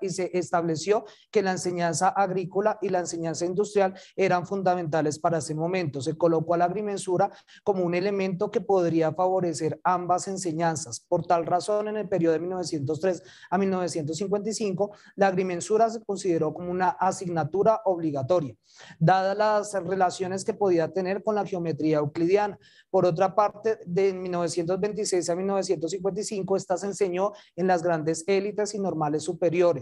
y se estableció que la enseñanza agrícola y la enseñanza industrial eran fundamentales para ese momento. Se colocó a la agrimensura como un elemento que podría favorecer ambas enseñanzas. Por tal razón, en el periodo de 1903 a 1955, la agrimensura se consideró como una asignatura obligatoria, dadas las relaciones que podía tener con la geometría euclidiana. Por otra parte, de 1926 a 1955, esta se enseñó en las grandes élites y normales superiores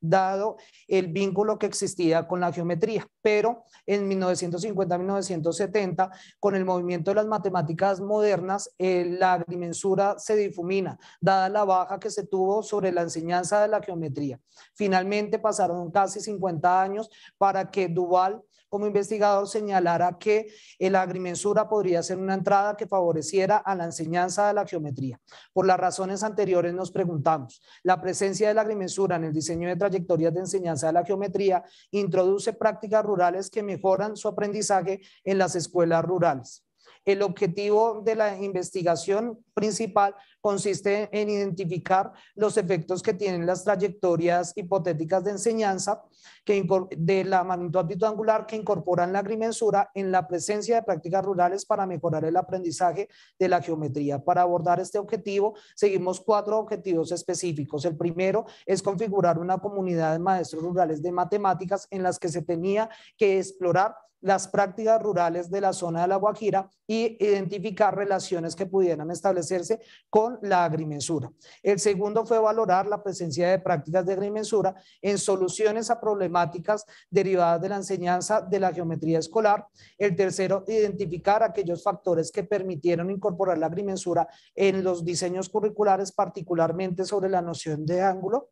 dado el vínculo que existía con la geometría. Pero en 1950-1970, con el movimiento de las matemáticas modernas, eh, la dimensura se difumina, dada la baja que se tuvo sobre la enseñanza de la geometría. Finalmente pasaron casi 50 años para que Duval como investigador señalara que la agrimensura podría ser una entrada que favoreciera a la enseñanza de la geometría. Por las razones anteriores nos preguntamos, la presencia de la agrimensura en el diseño de trayectorias de enseñanza de la geometría introduce prácticas rurales que mejoran su aprendizaje en las escuelas rurales. El objetivo de la investigación principal consiste en identificar los efectos que tienen las trayectorias hipotéticas de enseñanza de la magnitud angular que incorporan la agrimensura en la presencia de prácticas rurales para mejorar el aprendizaje de la geometría. Para abordar este objetivo, seguimos cuatro objetivos específicos. El primero es configurar una comunidad de maestros rurales de matemáticas en las que se tenía que explorar las prácticas rurales de la zona de La Guajira y identificar relaciones que pudieran establecerse con la agrimensura. El segundo fue valorar la presencia de prácticas de agrimensura en soluciones a problemáticas derivadas de la enseñanza de la geometría escolar. El tercero, identificar aquellos factores que permitieron incorporar la agrimensura en los diseños curriculares, particularmente sobre la noción de ángulo.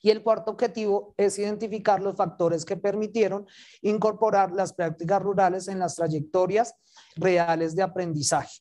Y el cuarto objetivo es identificar los factores que permitieron incorporar las prácticas rurales en las trayectorias reales de aprendizaje.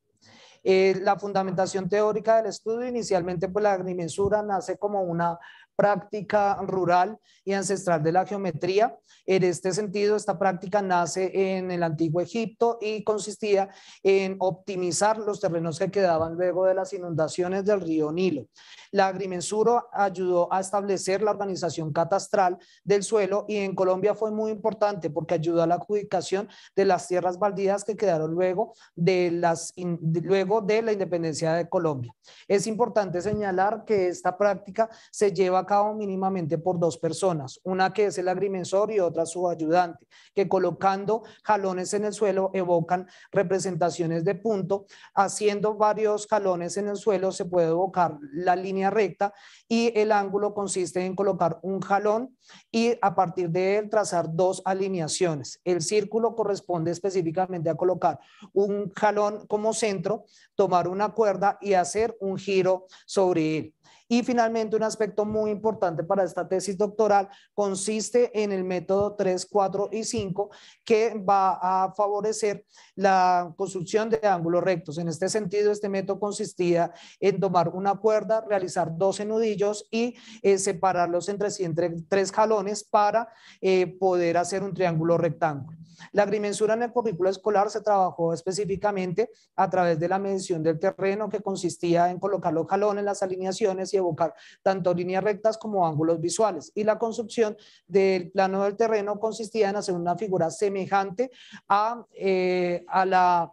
Eh, la fundamentación teórica del estudio, inicialmente por pues, la agrimensura nace como una práctica rural y ancestral de la geometría. En este sentido, esta práctica nace en el antiguo Egipto y consistía en optimizar los terrenos que quedaban luego de las inundaciones del río Nilo. La agrimensura ayudó a establecer la organización catastral del suelo y en Colombia fue muy importante porque ayudó a la adjudicación de las tierras baldías que quedaron luego de, las, luego de la independencia de Colombia. Es importante señalar que esta práctica se lleva a mínimamente por dos personas, una que es el agrimensor y otra su ayudante, que colocando jalones en el suelo evocan representaciones de punto, haciendo varios jalones en el suelo se puede evocar la línea recta y el ángulo consiste en colocar un jalón y a partir de él trazar dos alineaciones. El círculo corresponde específicamente a colocar un jalón como centro, tomar una cuerda y hacer un giro sobre él. Y finalmente, un aspecto muy importante para esta tesis doctoral consiste en el método 3, 4 y 5 que va a favorecer la construcción de ángulos rectos. En este sentido, este método consistía en tomar una cuerda, realizar 12 nudillos y eh, separarlos entre sí entre tres jalones para eh, poder hacer un triángulo rectángulo. La agrimensura en el currículo escolar se trabajó específicamente a través de la medición del terreno que consistía en colocar los jalones, las alineaciones y evocar tanto líneas rectas como ángulos visuales. Y la construcción del plano del terreno consistía en hacer una figura semejante a, eh, a la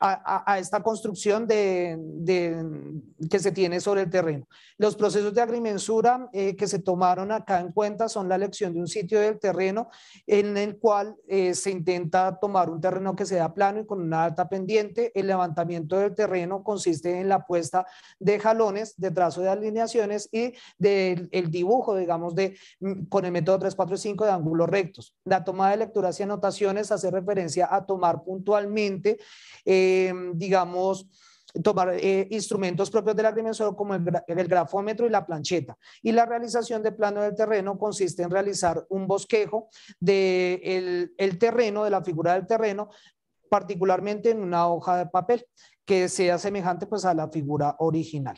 a, esta construcción de, que se tiene sobre el terreno. Los procesos de agrimensura eh, que se tomaron acá en cuenta son la elección de un sitio del terreno en el cual eh, se intenta tomar un terreno que sea plano y con una alta pendiente. El levantamiento del terreno consiste en la puesta de jalones, de trazo de alineaciones y del dibujo, digamos, de, mm, con el método 3-4-5 de ángulos rectos. La toma de lecturas y anotaciones hace referencia a tomar puntualmente eh, eh, digamos, tomar eh, instrumentos propios del dimensión como el, grafómetro y la plancheta. Y la realización de plano del terreno consiste en realizar un bosquejo del de el terreno, de la figura del terreno, particularmente en una hoja de papel que sea semejante pues a la figura original.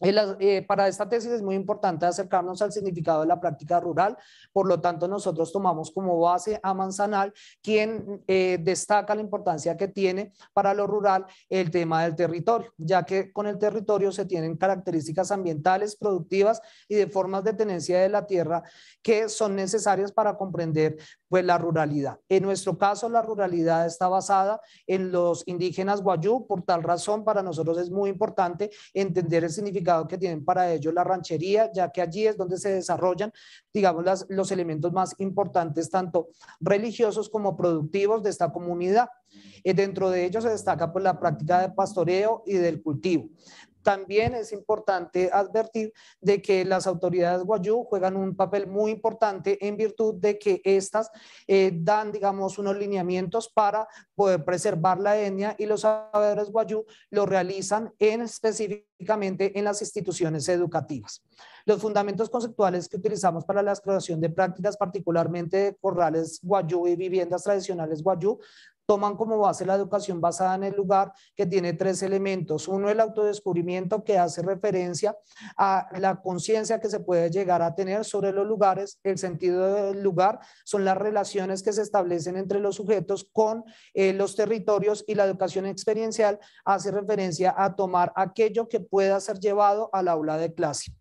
Eh, eh, para esta tesis es muy importante acercarnos al significado de la práctica rural, por lo tanto nosotros tomamos como base a Manzanal, quien eh, destaca la importancia que tiene para lo rural el tema del territorio, ya que con el territorio se tienen características ambientales, productivas y de formas de tenencia de la tierra que son necesarias para comprender pues, la ruralidad. En nuestro caso, la ruralidad está basada en los indígenas guayú, por tal razón para nosotros es muy importante entender el significado que tienen para ellos la ranchería, ya que allí es donde se desarrollan, digamos, los elementos más importantes, tanto religiosos como productivos de esta comunidad. Eh, dentro de ellos se destaca por pues, la práctica de pastoreo y del cultivo. También es importante advertir de que las autoridades guayú juegan un papel muy importante en virtud de que éstas eh, dan, digamos, unos lineamientos para poder preservar la etnia y los saberes guayú lo realizan específicamente en las instituciones educativas. Los fundamentos conceptuales que utilizamos para la exploración de prácticas, particularmente de corrales guayú y viviendas tradicionales guayú, toman como base la educación basada en el lugar, que tiene tres elementos. Uno, el autodescubrimiento, que hace referencia a la conciencia que se puede llegar a tener sobre los lugares, el sentido del lugar, son las relaciones que se establecen entre los sujetos con eh, los territorios y la educación experiencial hace referencia a tomar aquello que pueda ser llevado al aula de clase.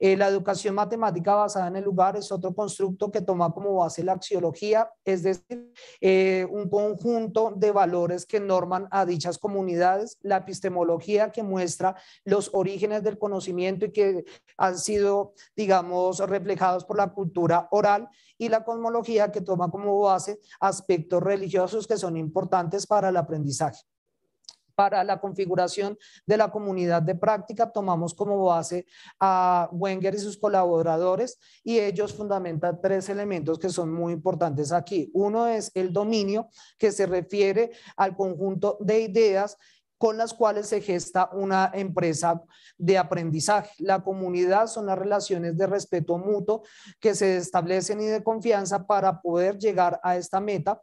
Eh, la educación matemática basada en el lugar es otro constructo que toma como base la axiología, es decir, eh, un conjunto de valores que norman a dichas comunidades, la epistemología que muestra los orígenes del conocimiento y que han sido, digamos, reflejados por la cultura oral y la cosmología que toma como base aspectos religiosos que son importantes para el aprendizaje para la configuración de la comunidad de práctica tomamos como base a Wenger y sus colaboradores y ellos fundamentan tres elementos que son muy importantes aquí. Uno es el dominio que se refiere al conjunto de ideas con las cuales se gesta una empresa de aprendizaje. La comunidad son las relaciones de respeto mutuo que se establecen y de confianza para poder llegar a esta meta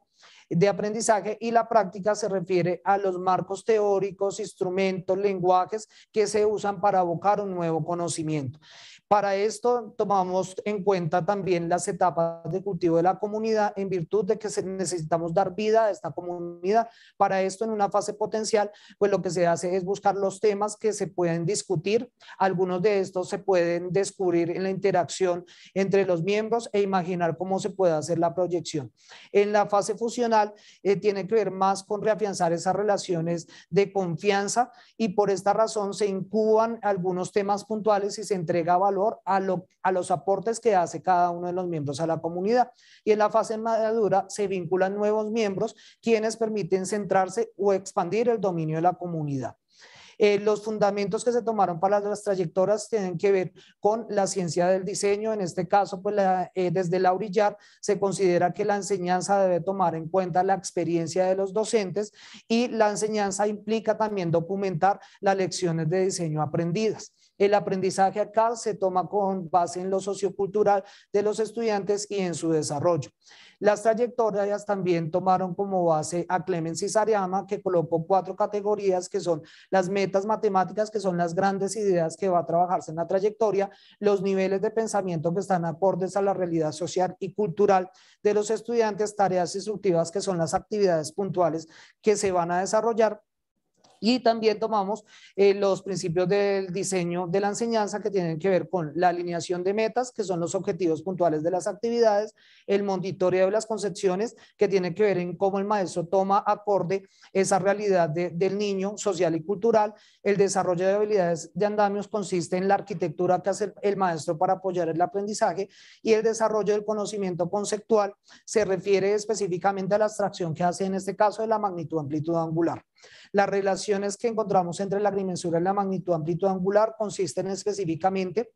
de aprendizaje y la práctica se refiere a los marcos teóricos, instrumentos, lenguajes que se usan para abocar un nuevo conocimiento. Para esto tomamos en cuenta también las etapas de cultivo de la comunidad en virtud de que necesitamos dar vida a esta comunidad. Para esto en una fase potencial, pues lo que se hace es buscar los temas que se pueden discutir. Algunos de estos se pueden descubrir en la interacción entre los miembros e imaginar cómo se puede hacer la proyección. En la fase fusional eh, tiene que ver más con reafianzar esas relaciones de confianza y por esta razón se incuban algunos temas puntuales y se entrega valor a, los aportes que hace cada uno de los miembros a la comunidad. Y en la fase madura se vinculan nuevos miembros, quienes permiten centrarse o expandir el dominio de la comunidad. Eh, los fundamentos que se tomaron para las trayectorias tienen que ver con la ciencia del diseño. En este caso, pues eh, desde la se considera que la enseñanza debe tomar en cuenta la experiencia de los docentes y la enseñanza implica también documentar las lecciones de diseño aprendidas. El aprendizaje acá se toma con base en lo sociocultural de los estudiantes y en su desarrollo. Las trayectorias también tomaron como base a Clemens sariama que colocó cuatro categorías que son las metas matemáticas, que son las grandes ideas que va a trabajarse en la trayectoria, los niveles de pensamiento que están acordes a la realidad social y cultural de los estudiantes, tareas instructivas, que son las actividades puntuales que se van a desarrollar y también tomamos eh, los principios del diseño de la enseñanza que tienen que ver con la alineación de metas, que son los objetivos puntuales de las actividades, el monitoreo de las concepciones, que tiene que ver en cómo el maestro toma acorde esa realidad del niño social y cultural. El desarrollo de habilidades de andamios consiste en la arquitectura que hace el maestro para apoyar el aprendizaje y el desarrollo del conocimiento conceptual se refiere específicamente a la abstracción que hace en este caso de la magnitud amplitud angular. Las relaciones que encontramos entre la agrimensura y la magnitud amplitud angular consisten específicamente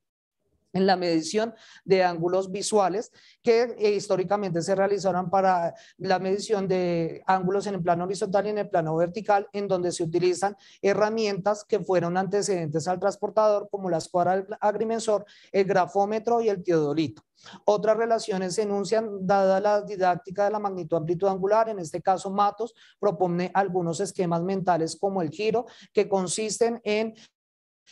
en la medición de ángulos visuales que eh, históricamente se realizaron para la medición de ángulos en el plano horizontal y en el plano vertical, en donde se utilizan herramientas que fueron antecedentes al transportador, como la escuadra agrimensor, el grafómetro y el teodolito. Otras relaciones se enuncian dada la didáctica de la magnitud amplitud angular, en este caso Matos propone algunos esquemas mentales como el giro que consisten en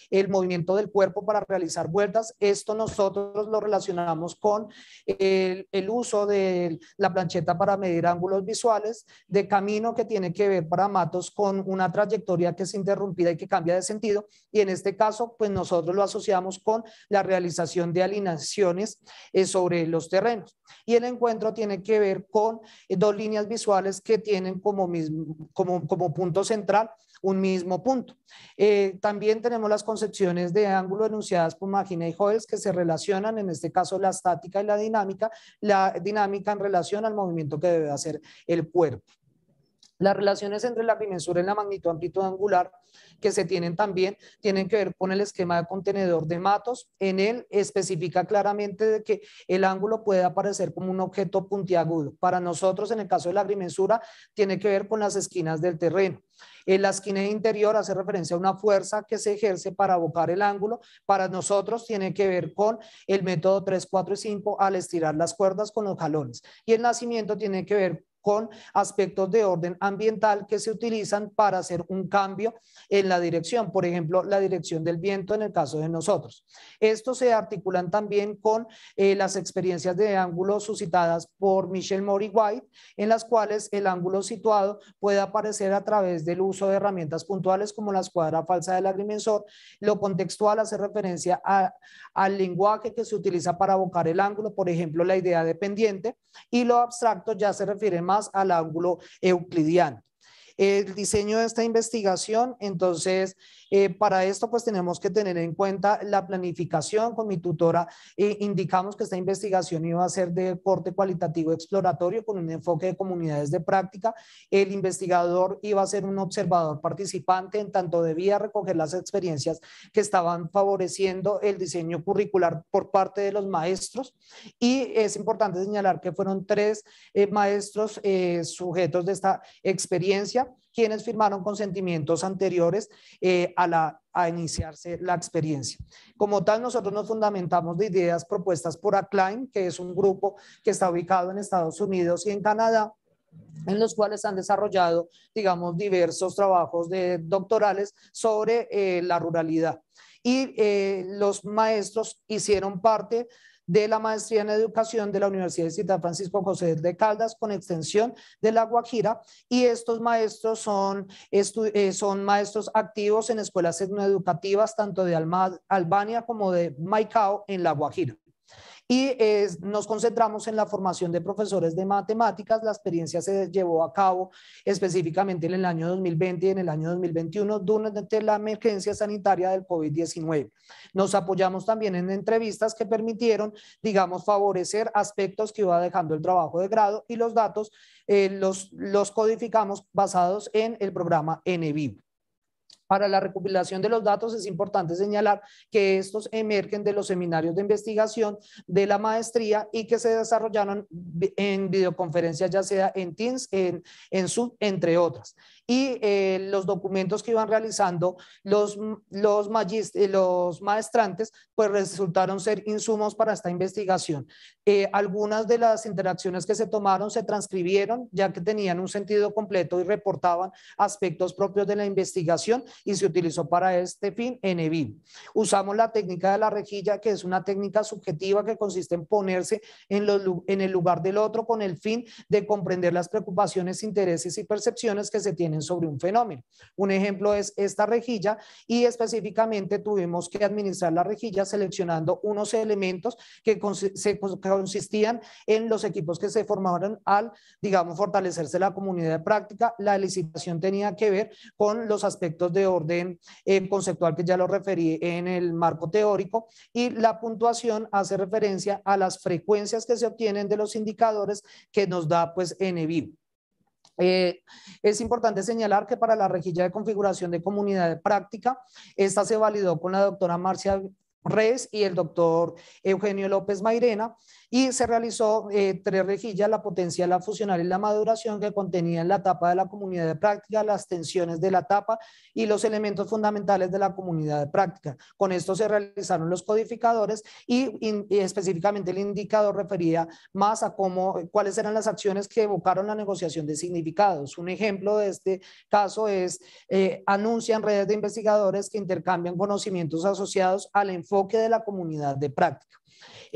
el movimiento del cuerpo para realizar vueltas. Esto nosotros lo relacionamos con el, uso de la plancheta para medir ángulos visuales de camino que tiene que ver para matos con una trayectoria que es interrumpida y que cambia de sentido. Y en este caso, pues nosotros lo asociamos con la realización de alineaciones eh, sobre los terrenos. Y el encuentro tiene que ver con eh, dos líneas visuales que tienen como punto central un mismo punto. Eh, también tenemos las concepciones de ángulo enunciadas por Magine y Hoyles que se relacionan, en este caso la estática y la dinámica, la dinámica en relación al movimiento que debe hacer el cuerpo. Las relaciones entre la dimensura y la magnitud amplitud angular que se tienen también tienen que ver con el esquema de contenedor de matos. En él especifica claramente que el ángulo puede aparecer como un objeto puntiagudo. Para nosotros, en el caso de la agrimensura, tiene que ver con las esquinas del terreno. En la esquina interior hace referencia a una fuerza que se ejerce para abocar el ángulo. Para nosotros tiene que ver con el método 3, 4 y 5 al estirar las cuerdas con los jalones. Y el nacimiento tiene que ver con aspectos de orden ambiental que se utilizan para hacer un cambio en la dirección, por ejemplo, la dirección del viento en el caso de nosotros. esto se articulan también con eh, las experiencias de ángulos suscitadas por Michelle Mori White, en las cuales el ángulo situado puede aparecer a través del uso de herramientas puntuales como la escuadra falsa del agrimensor. Lo contextual hace referencia al lenguaje que se utiliza para abocar el ángulo, por ejemplo, la idea de pendiente, y lo abstracto ya se refiere más al ángulo euclidiano el diseño de esta investigación. Entonces, eh, para esto, pues tenemos que tener en cuenta la planificación. Con mi tutora eh, indicamos que esta investigación iba a ser de corte cualitativo exploratorio con un enfoque de comunidades de práctica. El investigador iba a ser un observador participante, en tanto debía recoger las experiencias que estaban favoreciendo el diseño curricular por parte de los maestros. Y es importante señalar que fueron tres eh, maestros sujetos de esta experiencia quienes firmaron consentimientos anteriores eh, a, la, a iniciarse la experiencia. Como tal, nosotros nos fundamentamos de ideas propuestas por ACLIME, que es un grupo que está ubicado en Estados Unidos y en Canadá, en los cuales han desarrollado, digamos, diversos trabajos de doctorales sobre eh, la ruralidad. Y eh, los maestros hicieron parte de la maestría en educación de la Universidad de san Francisco José de Caldas con extensión de La Guajira y estos maestros son, eh, son maestros activos en escuelas etnoeducativas tanto de Albania como de Maicao en La Guajira y nos concentramos en la formación de profesores de matemáticas. La experiencia se llevó a cabo específicamente en el año 2020 y en el año 2021 durante la emergencia sanitaria del COVID-19. Nos apoyamos también en entrevistas que permitieron, digamos, favorecer aspectos que iba dejando el trabajo de grado y los datos eh, los, los codificamos basados en el programa NVivo. Para la recopilación de los datos es importante señalar que estos emergen de los seminarios de investigación de la maestría y que se desarrollaron en videoconferencias, ya sea en Teams, en, en Zoom, entre otras y eh, los documentos que iban realizando los, los, eh, los maestrantes, pues resultaron ser insumos para esta investigación. Eh, algunas de las interacciones que se tomaron se transcribieron, ya que tenían un sentido completo y reportaban aspectos propios de la investigación y se utilizó para este fin en EBIN. Usamos la técnica de la rejilla, que es una técnica subjetiva que consiste en ponerse en, los, en el lugar del otro con el fin de comprender las preocupaciones, intereses y percepciones que se tienen sobre un fenómeno. Un ejemplo es esta rejilla y específicamente tuvimos que administrar la rejilla seleccionando unos elementos que consistían en los equipos que se formaron al, digamos, fortalecerse la comunidad de práctica. La licitación tenía que ver con los aspectos de orden eh, conceptual que ya lo referí en el marco teórico y la puntuación hace referencia a las frecuencias que se obtienen de los indicadores que nos da pues en eh, es importante señalar que para la rejilla de configuración de comunidad de práctica, esta se validó con la doctora Marcia Reyes y el doctor Eugenio López Mairena y se realizó eh, tres rejillas, la potencia, la fusional y la maduración que contenían la etapa de la comunidad de práctica, las tensiones de la etapa y los elementos fundamentales de la comunidad de práctica. Con esto se realizaron los codificadores y, específicamente el indicador refería más a cómo, cuáles eran las acciones que evocaron la negociación de significados. Un ejemplo de este caso es eh, anuncian redes de investigadores que intercambian conocimientos asociados al enfoque de la comunidad de práctica.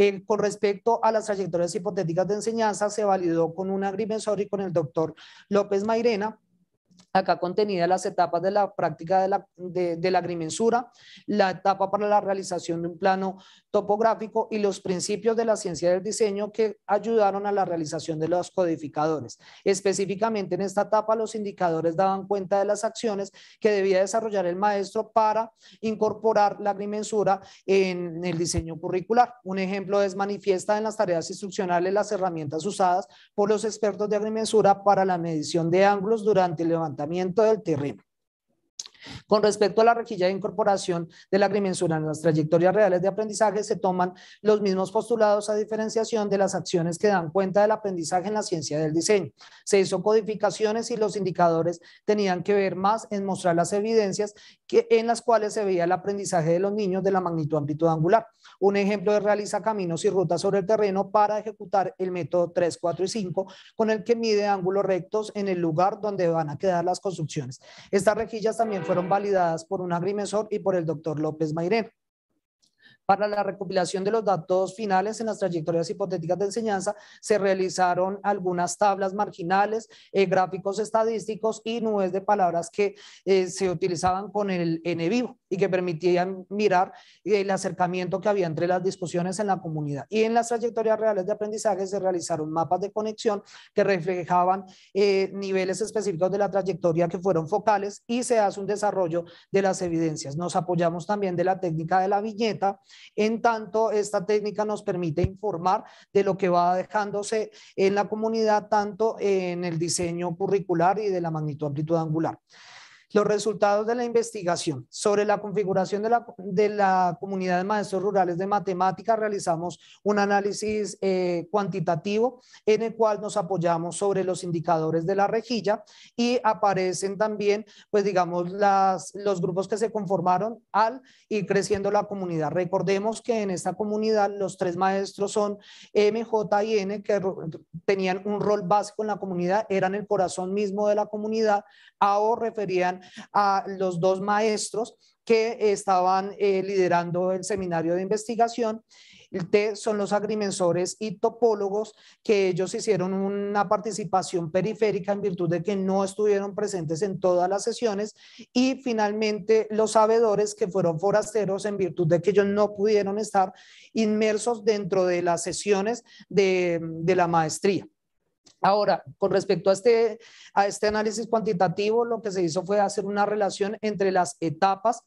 Eh, con respecto a las trayectorias hipotéticas de enseñanza, se validó con un agrimensor y con el doctor López Mairena, acá contenidas las etapas de la práctica de la, de la agrimensura, la etapa para la realización de un plano topográfico y los principios de la ciencia del diseño que ayudaron a la realización de los codificadores. Específicamente en esta etapa los indicadores daban cuenta de las acciones que debía desarrollar el maestro para incorporar la agrimensura en el diseño curricular. Un ejemplo es manifiesta en las tareas instruccionales las herramientas usadas por los expertos de agrimensura para la medición de ángulos durante el levantamiento del terreno. Con respecto a la rejilla de incorporación de la agrimensura en las trayectorias reales de aprendizaje, se toman los mismos postulados a diferenciación de las acciones que dan cuenta del aprendizaje en la ciencia del diseño. Se hizo codificaciones y los indicadores tenían que ver más en mostrar las evidencias que, en las cuales se veía el aprendizaje de los niños de la magnitud amplitud angular. Un ejemplo es realiza caminos y rutas sobre el terreno para ejecutar el método 3, 4 y 5, con el que mide ángulos rectos en el lugar donde van a quedar las construcciones. Estas rejillas también fueron fueron validadas por un agrimensor y por el doctor López Mairén. Para la recopilación de los datos finales en las trayectorias hipotéticas de enseñanza, se realizaron algunas tablas marginales, eh, gráficos estadísticos y nubes de palabras que eh, se utilizaban con el N vivo y que permitían mirar eh, el acercamiento que había entre las discusiones en la comunidad. Y en las trayectorias reales de aprendizaje se realizaron mapas de conexión que reflejaban eh, niveles específicos de la trayectoria que fueron focales y se hace un desarrollo de las evidencias. Nos apoyamos también de la técnica de la viñeta, en tanto esta técnica nos permite informar de lo que va dejándose en la comunidad, tanto en el diseño curricular y de la magnitud amplitud angular los resultados de la investigación sobre la configuración de la, comunidad de maestros rurales de matemáticas, realizamos un análisis eh, cuantitativo en el cual nos apoyamos sobre los indicadores de la rejilla y aparecen también, pues digamos, las, los grupos que se conformaron al ir creciendo la comunidad. Recordemos que en esta comunidad los tres maestros son MJ y N, que tenían un rol básico en la comunidad, eran el corazón mismo de la comunidad, o referían a los dos maestros que estaban eh, liderando el seminario de investigación. El T son los agrimensores y topólogos que ellos hicieron una participación periférica en virtud de que no estuvieron presentes en todas las sesiones y finalmente los sabedores que fueron forasteros en virtud de que ellos no pudieron estar inmersos dentro de las sesiones de la maestría. Ahora, con respecto a este, a este análisis cuantitativo, lo que se hizo fue hacer una relación entre las etapas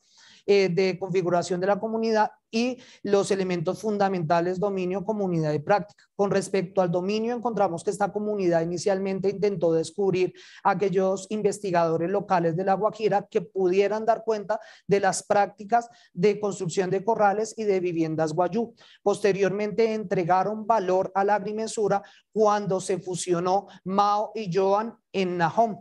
eh, de configuración de la comunidad y los elementos fundamentales dominio, comunidad y práctica. Con respecto al dominio, encontramos que esta comunidad inicialmente intentó descubrir aquellos investigadores locales de La Guajira que pudieran dar cuenta de las prácticas de construcción de corrales y de viviendas guayú. Posteriormente entregaron valor a la agrimensura cuando se fusionó Mao y Joan en Nahom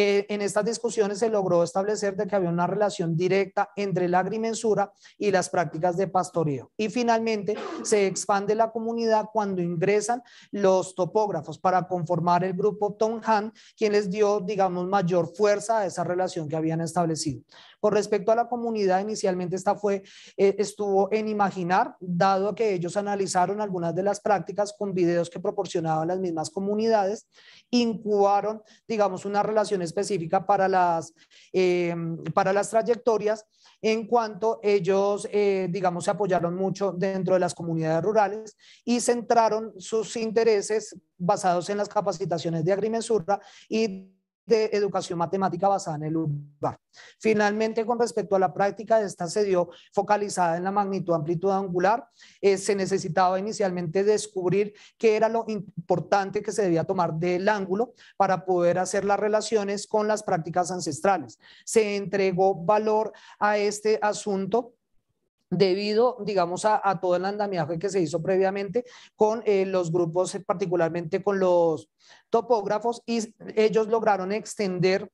eh, en estas discusiones se logró establecer de que había una relación directa entre la agrimensura y las prácticas de pastoreo. Y finalmente se expande la comunidad cuando ingresan los topógrafos para conformar el grupo Tonghan, Han, quien les dio, digamos, mayor fuerza a esa relación que habían establecido. Por respecto a la comunidad, inicialmente esta fue, eh, estuvo en imaginar, dado que ellos analizaron algunas de las prácticas con videos que proporcionaban las mismas comunidades, incubaron, digamos, una relación específica para las, em, para las trayectorias, en cuanto ellos, eh, digamos, se apoyaron mucho dentro de las comunidades rurales y centraron sus intereses basados en las capacitaciones de agrimensura y de educación matemática basada en el lugar. Finalmente, con respecto a la práctica, esta se dio focalizada en la magnitud amplitud angular. Eh, se necesitaba inicialmente descubrir qué era lo importante que se debía tomar del ángulo para poder hacer las relaciones con las prácticas ancestrales. Se entregó valor a este asunto debido, digamos, a, todo el andamiaje que se hizo previamente con eh, los grupos, eh, particularmente con los topógrafos, y ellos lograron extender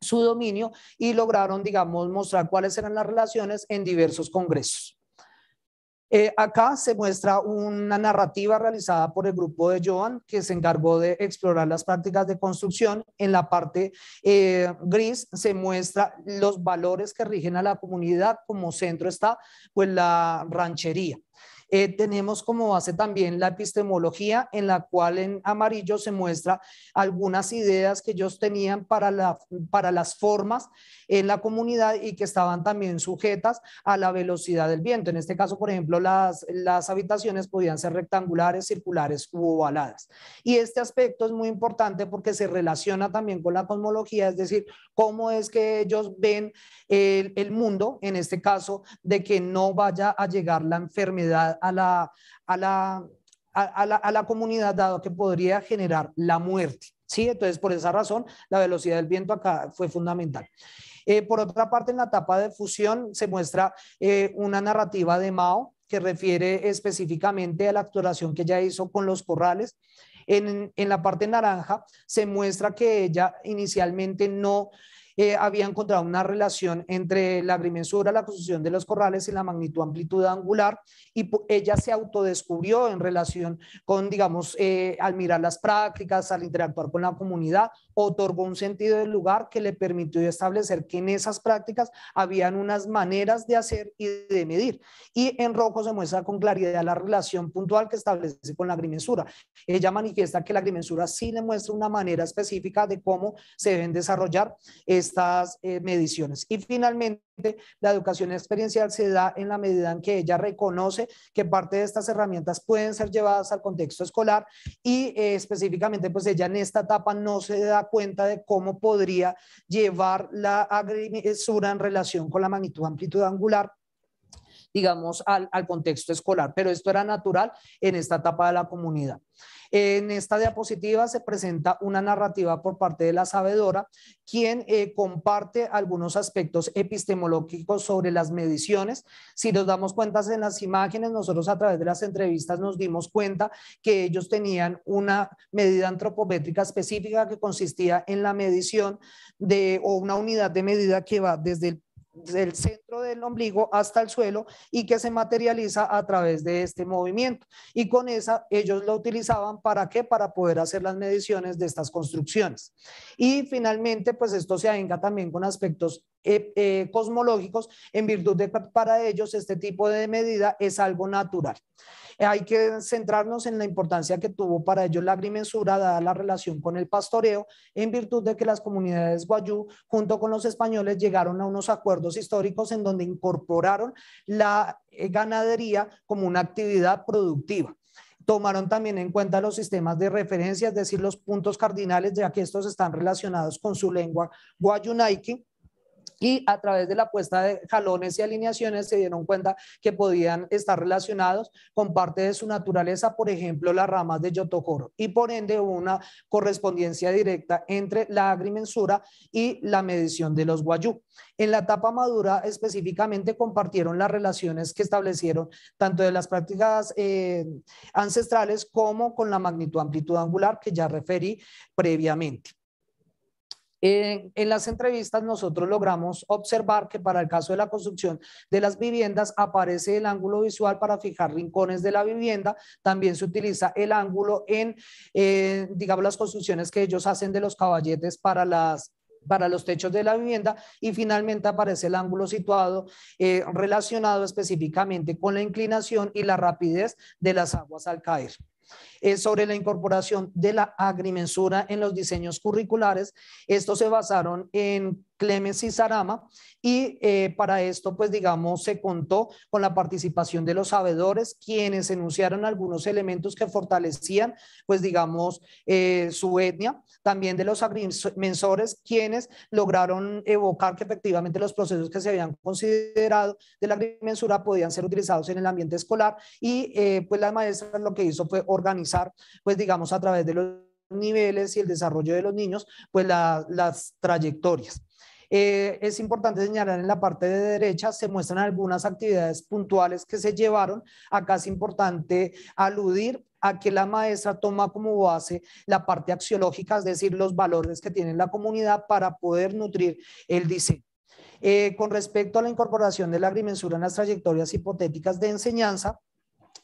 su dominio y lograron, digamos, mostrar cuáles eran las relaciones en diversos congresos. Eh, acá se muestra una narrativa realizada por el grupo de Joan, que se encargó de explorar las prácticas de construcción. En la parte eh, gris se muestra los valores que rigen a la comunidad. Como centro está pues la ranchería. Eh, tenemos como base también la epistemología en la cual en amarillo se muestra algunas ideas que ellos tenían para, la, para las formas en la comunidad y que estaban también sujetas a la velocidad del viento. En este caso, por ejemplo, las, las habitaciones podían ser rectangulares, circulares u ovaladas. Y este aspecto es muy importante porque se relaciona también con la cosmología, es decir, cómo es que ellos ven el, el mundo, en este caso, de que no vaya a llegar la enfermedad a la, a la, comunidad, dado que podría generar la muerte. ¿sí? Entonces, por esa razón, la velocidad del viento acá fue fundamental. Eh, por otra parte, en la etapa de fusión se muestra eh, una narrativa de Mao que refiere específicamente a la actuación que ella hizo con los corrales. En, en la parte naranja se muestra que ella inicialmente no eh, había encontrado una relación entre la agrimensura, la construcción de los corrales y la magnitud amplitud angular y ella se autodescubrió en relación con, digamos, eh, al mirar las prácticas, al interactuar con la comunidad otorgó un sentido del lugar que le permitió establecer que en esas prácticas habían unas maneras de hacer y de medir. Y en rojo se muestra con claridad la relación puntual que establece con la agrimensura. Ella manifiesta que la agrimensura sí le muestra una manera específica de cómo se deben desarrollar estas eh, mediciones. Y finalmente, la educación experiencial se da en la medida en que ella reconoce que parte de estas herramientas pueden ser llevadas al contexto escolar y eh, específicamente pues ella en esta etapa no se da cuenta de cómo podría llevar la agresura en relación con la magnitud amplitud angular digamos, al, al contexto escolar, pero esto era natural en esta etapa de la comunidad. En esta diapositiva se presenta una narrativa por parte de la sabedora, quien eh, comparte algunos aspectos epistemológicos sobre las mediciones. Si nos damos cuenta en las imágenes, nosotros a través de las entrevistas nos dimos cuenta que ellos tenían una medida antropométrica específica que consistía en la medición de o una unidad de medida que va desde el del centro del ombligo hasta el suelo y que se materializa a través de este movimiento. Y con esa ellos lo utilizaban para qué? Para poder hacer las mediciones de estas construcciones. Y finalmente, pues esto se venga también con aspectos eh, eh, cosmológicos, en virtud de que para ellos este tipo de medida es algo natural. Hay que centrarnos en la importancia que tuvo para ellos la agrimensura, dada la relación con el pastoreo, en virtud de que las comunidades guayú, junto con los españoles, llegaron a unos acuerdos históricos en donde incorporaron la eh, ganadería como una actividad productiva tomaron también en cuenta los sistemas de referencia, es decir, los puntos cardinales, ya que estos están relacionados con su lengua guayunaiki, y a través de la puesta de jalones y alineaciones se dieron cuenta que podían estar relacionados con parte de su naturaleza, por ejemplo, las ramas de Yotokoro, y por ende una correspondencia directa entre la agrimensura y la medición de los guayú. En la etapa madura específicamente compartieron las relaciones que establecieron tanto de las prácticas eh, ancestrales como con la magnitud amplitud angular que ya referí previamente. En, las entrevistas nosotros logramos observar que para el caso de la construcción de las viviendas aparece el ángulo visual para fijar rincones de la vivienda, también se utiliza el ángulo en, eh, digamos, las construcciones que ellos hacen de los caballetes para los techos de la vivienda y finalmente aparece el ángulo situado eh, relacionado específicamente con la inclinación y la rapidez de las aguas al caer. Eh, sobre la incorporación de la agrimensura en los diseños curriculares. Estos se basaron en Clemens y Sarama, y eh, para esto, pues digamos, se contó con la participación de los sabedores, quienes enunciaron algunos elementos que fortalecían, pues digamos, eh, su etnia, también de los agrimensores, quienes lograron evocar que efectivamente los procesos que se habían considerado de la agrimensura podían ser utilizados en el ambiente escolar, y eh, pues la maestra lo que hizo fue organizar, pues digamos, a través de los niveles y el desarrollo de los niños, pues las trayectorias. Eh, es importante señalar en la parte de derecha se muestran algunas actividades puntuales que se llevaron. Acá es importante aludir a que la maestra toma como base la parte axiológica, es decir, los valores que tiene la comunidad para poder nutrir el diseño. Eh, con respecto a la incorporación de la agrimensura en las trayectorias hipotéticas de enseñanza,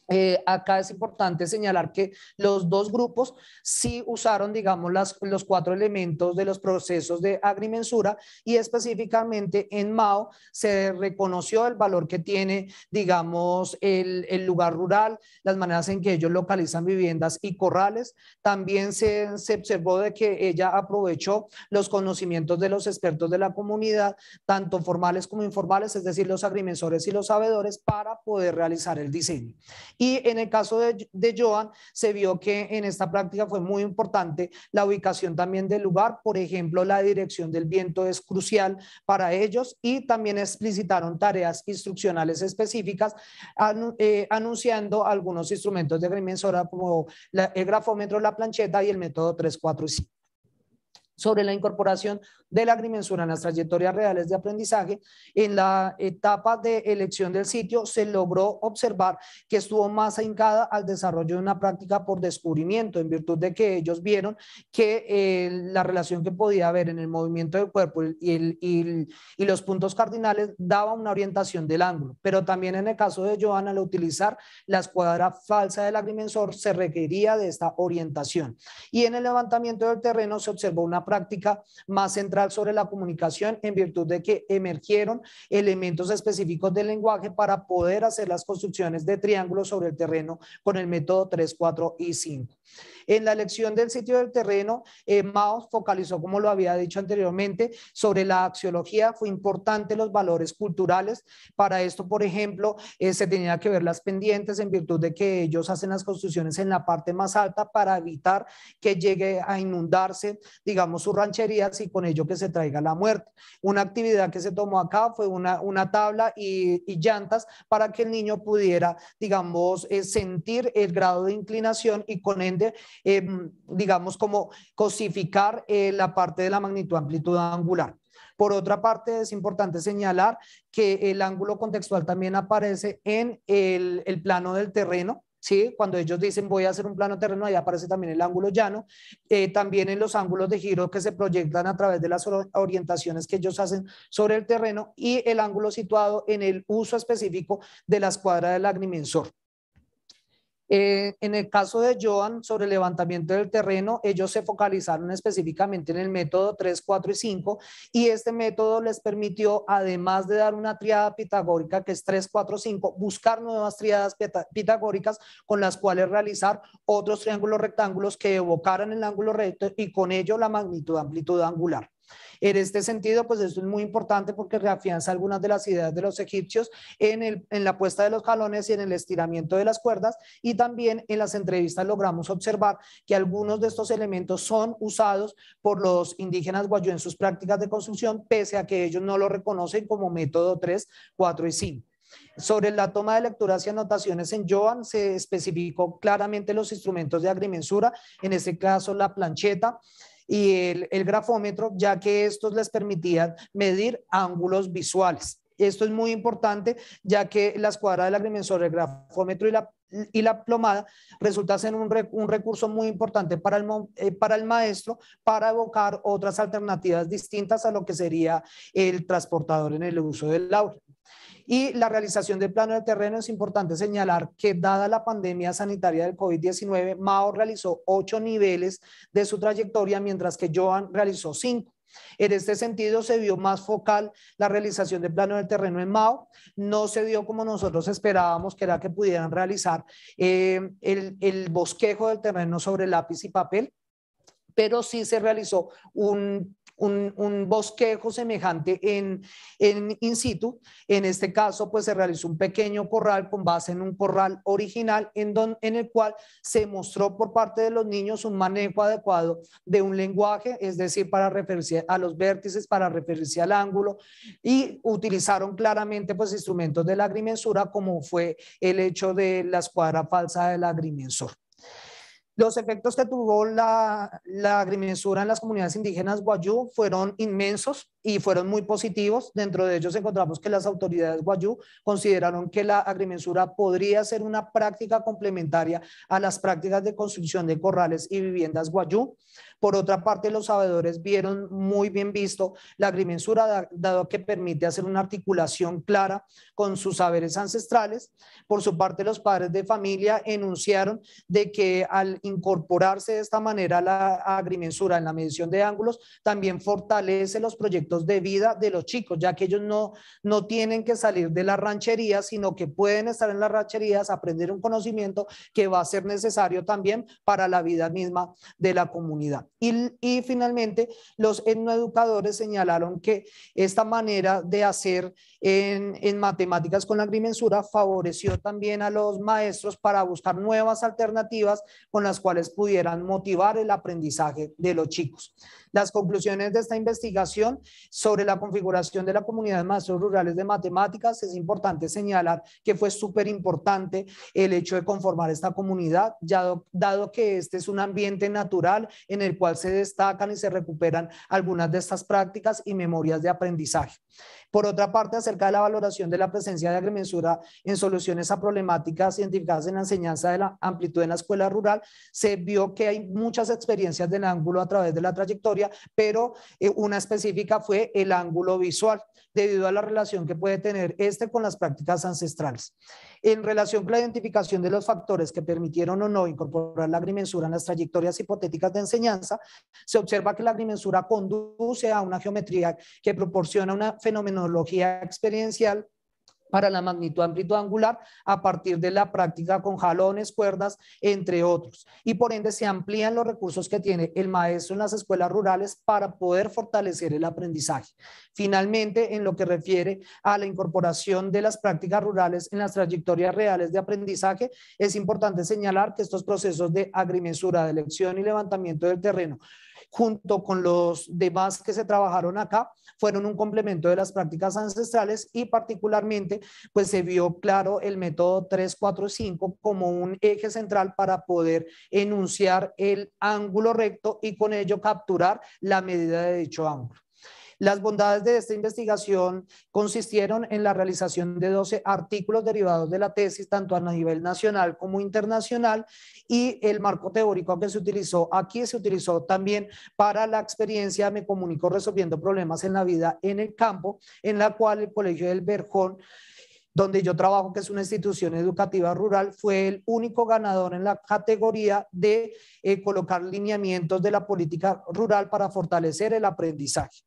eh, acá es importante señalar que los dos grupos sí usaron, digamos, las, los cuatro elementos de los procesos de agrimensura y específicamente en Mao se reconoció el valor que tiene, digamos, el, lugar rural, las maneras en que ellos localizan viviendas y corrales. También se, se observó de que ella aprovechó los conocimientos de los expertos de la comunidad, tanto formales como informales, es decir, los agrimensores y los sabedores, para poder realizar el diseño. Y en el caso de, de Joan, se vio que en esta práctica fue muy importante la ubicación también del lugar, por ejemplo, la dirección del viento es crucial para ellos y también explicitaron tareas instruccionales específicas eh, anunciando algunos instrumentos de agrimensora como el grafómetro, la plancheta y el método 3, 4 y 5 sobre la incorporación de la agrimensura en las trayectorias reales de aprendizaje, en la etapa de elección del sitio se logró observar que estuvo más ahincada al desarrollo de una práctica por descubrimiento, en virtud de que ellos vieron que eh, la relación que podía haber en el movimiento del cuerpo y, el, los puntos cardinales daba una orientación del ángulo, pero también en el caso de Joana, al utilizar la escuadra falsa del agrimensor, se requería de esta orientación. Y en el levantamiento del terreno se observó una práctica más central sobre la comunicación en virtud de que emergieron elementos específicos del lenguaje para poder hacer las construcciones de triángulos sobre el terreno con el método 3, 4 y 5. En la elección del sitio del terreno, eh, Mao focalizó, como lo había dicho anteriormente, sobre la axiología. Fue importante los valores culturales. Para esto, por ejemplo, eh, se tenía que ver las pendientes en virtud de que ellos hacen las construcciones en la parte más alta para evitar que llegue a inundarse, digamos, sus rancherías y con ello que se traiga la muerte. Una actividad que se tomó acá fue una, una tabla y, llantas para que el niño pudiera, digamos, eh, sentir el grado de inclinación y con eh, digamos, como cosificar eh, la parte de la magnitud amplitud angular. Por otra parte, es importante señalar que el ángulo contextual también aparece en el, plano del terreno, ¿Sí? Cuando ellos dicen voy a hacer un plano terreno, ahí aparece también el ángulo llano, eh, también en los ángulos de giro que se proyectan a través de las orientaciones que ellos hacen sobre el terreno y el ángulo situado en el uso específico de la escuadra del agrimensor. Eh, en el caso de Joan, sobre el levantamiento del terreno, ellos se focalizaron específicamente en el método 3, 4 y 5, y este método les permitió, además de dar una triada pitagórica que es 3, 4, 5, buscar nuevas triadas pitagóricas con las cuales realizar otros triángulos rectángulos que evocaran el ángulo recto y con ello la magnitud, amplitud angular. En este sentido, pues esto es muy importante porque reafianza algunas de las ideas de los egipcios en, en la puesta de los jalones y en el estiramiento de las cuerdas y también en las entrevistas logramos observar que algunos de estos elementos son usados por los indígenas guayú en sus prácticas de construcción, pese a que ellos no lo reconocen como método 3, 4 y 5. Sobre la toma de lecturas y anotaciones en Joan se especificó claramente los instrumentos de agrimensura, en este caso la plancheta, y el, grafómetro, ya que estos les permitían medir ángulos visuales. Esto es muy importante, ya que las cuadradas del agrimensor, el grafómetro y la, plomada resulta ser un, recurso muy importante para el, eh, para el maestro para evocar otras alternativas distintas a lo que sería el transportador en el uso del aula. Y la realización del plano del terreno es importante señalar que dada la pandemia sanitaria del COVID-19, Mao realizó ocho niveles de su trayectoria, mientras que Joan realizó cinco. En este sentido, se vio más focal la realización del plano del terreno en Mao. No se vio como nosotros esperábamos, que era que pudieran realizar eh, el, el bosquejo del terreno sobre lápiz y papel pero sí se realizó un un, bosquejo semejante en, in situ. En este caso, pues se realizó un pequeño corral con base en un corral original en, don, en el cual se mostró por parte de los niños un manejo adecuado de un lenguaje, es decir, para referirse a los vértices, para referirse al ángulo y utilizaron claramente pues instrumentos de la agrimensura como fue el hecho de la escuadra falsa del agrimensor. Los efectos que tuvo la, agrimensura en las comunidades indígenas guayú fueron inmensos y fueron muy positivos. Dentro de ellos encontramos que las autoridades guayú consideraron que la agrimensura podría ser una práctica complementaria a las prácticas de construcción de corrales y viviendas guayú. Por otra parte, los sabedores vieron muy bien visto la agrimensura, dado que permite hacer una articulación clara con sus saberes ancestrales. Por su parte, los padres de familia enunciaron de que al incorporarse de esta manera la agrimensura en la medición de ángulos, también fortalece los proyectos de vida de los chicos, ya que ellos no, no tienen que salir de la ranchería, sino que pueden estar en las rancherías, aprender un conocimiento que va a ser necesario también para la vida misma de la comunidad. Y, finalmente, los etnoeducadores señalaron que esta manera de hacer en, matemáticas con la agrimensura favoreció también a los maestros para buscar nuevas alternativas con las cuales pudieran motivar el aprendizaje de los chicos. Las conclusiones de esta investigación sobre la configuración de la comunidad de maestros rurales de matemáticas es importante señalar que fue súper importante el hecho de conformar esta comunidad, ya dado que este es un ambiente natural en el cual se destacan y se recuperan algunas de estas prácticas y memorias de aprendizaje. Por otra parte, acerca de la valoración de la presencia de agrimensura en soluciones a problemáticas identificadas en la enseñanza de la amplitud en la escuela rural, se vio que hay muchas experiencias del ángulo a través de la trayectoria, pero eh, una específica fue el ángulo visual, debido a la relación que puede tener este con las prácticas ancestrales. En relación con la identificación de los factores que permitieron o no incorporar la agrimensura en las trayectorias hipotéticas de enseñanza, se observa que la agrimensura conduce a una geometría que proporciona una fenómeno tecnología experiencial para la magnitud amplitud angular a partir de la práctica con jalones, cuerdas, entre otros. Y por ende se amplían los recursos que tiene el maestro en las escuelas rurales para poder fortalecer el aprendizaje. Finalmente, en lo que refiere a la incorporación de las prácticas rurales en las trayectorias reales de aprendizaje, es importante señalar que estos procesos de agrimensura, de elección y levantamiento del terreno junto con los demás que se trabajaron acá, fueron un complemento de las prácticas ancestrales y particularmente pues se vio claro el método 345 como un eje central para poder enunciar el ángulo recto y con ello capturar la medida de dicho ángulo. Las bondades de esta investigación consistieron en la realización de 12 artículos derivados de la tesis, tanto a nivel nacional como internacional, y el marco teórico que se utilizó aquí se utilizó también para la experiencia Me comunicó Resolviendo Problemas en la Vida en el Campo, en la cual el Colegio del verjón donde yo trabajo, que es una institución educativa rural, fue el único ganador en la categoría de eh, colocar lineamientos de la política rural para fortalecer el aprendizaje.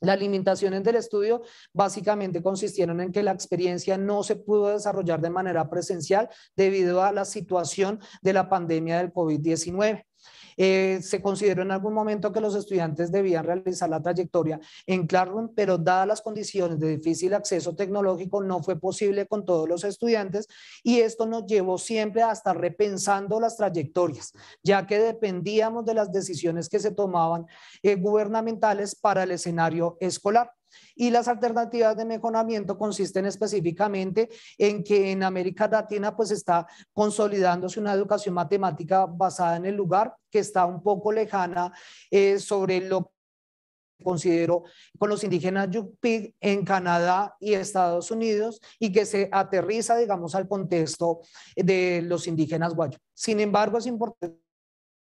Las limitaciones del estudio básicamente consistieron en que la experiencia no se pudo desarrollar de manera presencial debido a la situación de la pandemia del COVID-19. Eh, se consideró en algún momento que los estudiantes debían realizar la trayectoria en Classroom, pero dadas las condiciones de difícil acceso tecnológico, no fue posible con todos los estudiantes y esto nos llevó siempre hasta repensando las trayectorias, ya que dependíamos de las decisiones que se tomaban eh, gubernamentales para el escenario escolar. Y las alternativas de mejoramiento consisten específicamente en que en América Latina pues está consolidándose una educación matemática basada en el lugar que está un poco lejana eh, sobre lo que considero con los indígenas Yupik en Canadá y Estados Unidos y que se aterriza, digamos, al contexto de los indígenas guayos. Sin embargo, es importante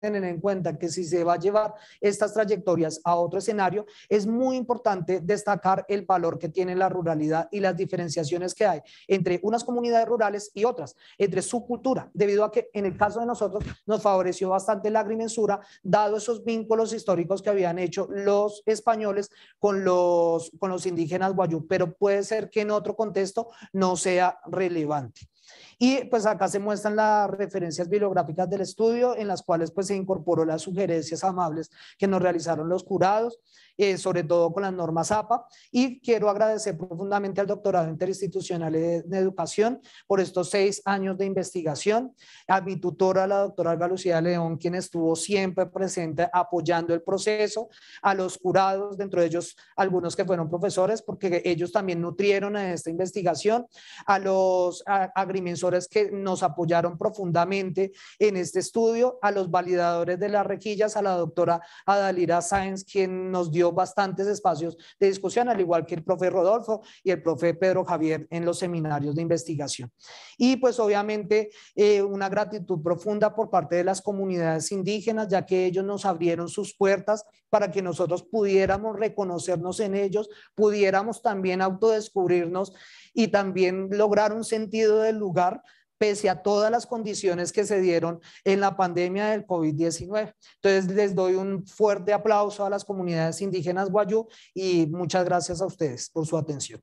Tener en cuenta que si se va a llevar estas trayectorias a otro escenario, es muy importante destacar el valor que tiene la ruralidad y las diferenciaciones que hay entre unas comunidades rurales y otras, entre su cultura, debido a que en el caso de nosotros nos favoreció bastante la agrimensura, dado esos vínculos históricos que habían hecho los españoles con los, con los indígenas guayú, pero puede ser que en otro contexto no sea relevante. Y pues acá se muestran las referencias bibliográficas del estudio en las cuales pues se incorporó las sugerencias amables que nos realizaron los jurados, eh, sobre todo con las normas APA. Y quiero agradecer profundamente al doctorado interinstitucional de educación por estos seis años de investigación, a mi tutora, la doctora Alba Lucía León, quien estuvo siempre presente apoyando el proceso, a los curados, dentro de ellos algunos que fueron profesores, porque ellos también nutrieron a esta investigación, a los a, agrimensores que nos apoyaron profundamente en este estudio, a los validadores de las rejillas, a la doctora Adalira Sáenz, quien nos dio bastantes espacios de discusión, al igual que el profe Rodolfo y el profe Pedro Javier en los seminarios de investigación. Y pues obviamente eh, una gratitud profunda por parte de las comunidades indígenas, ya que ellos nos abrieron sus puertas para que nosotros pudiéramos reconocernos en ellos, pudiéramos también autodescubrirnos y también lograr un sentido del lugar pese a todas las condiciones que se dieron en la pandemia del COVID-19. Entonces, les doy un fuerte aplauso a las comunidades indígenas guayú y muchas gracias a ustedes por su atención.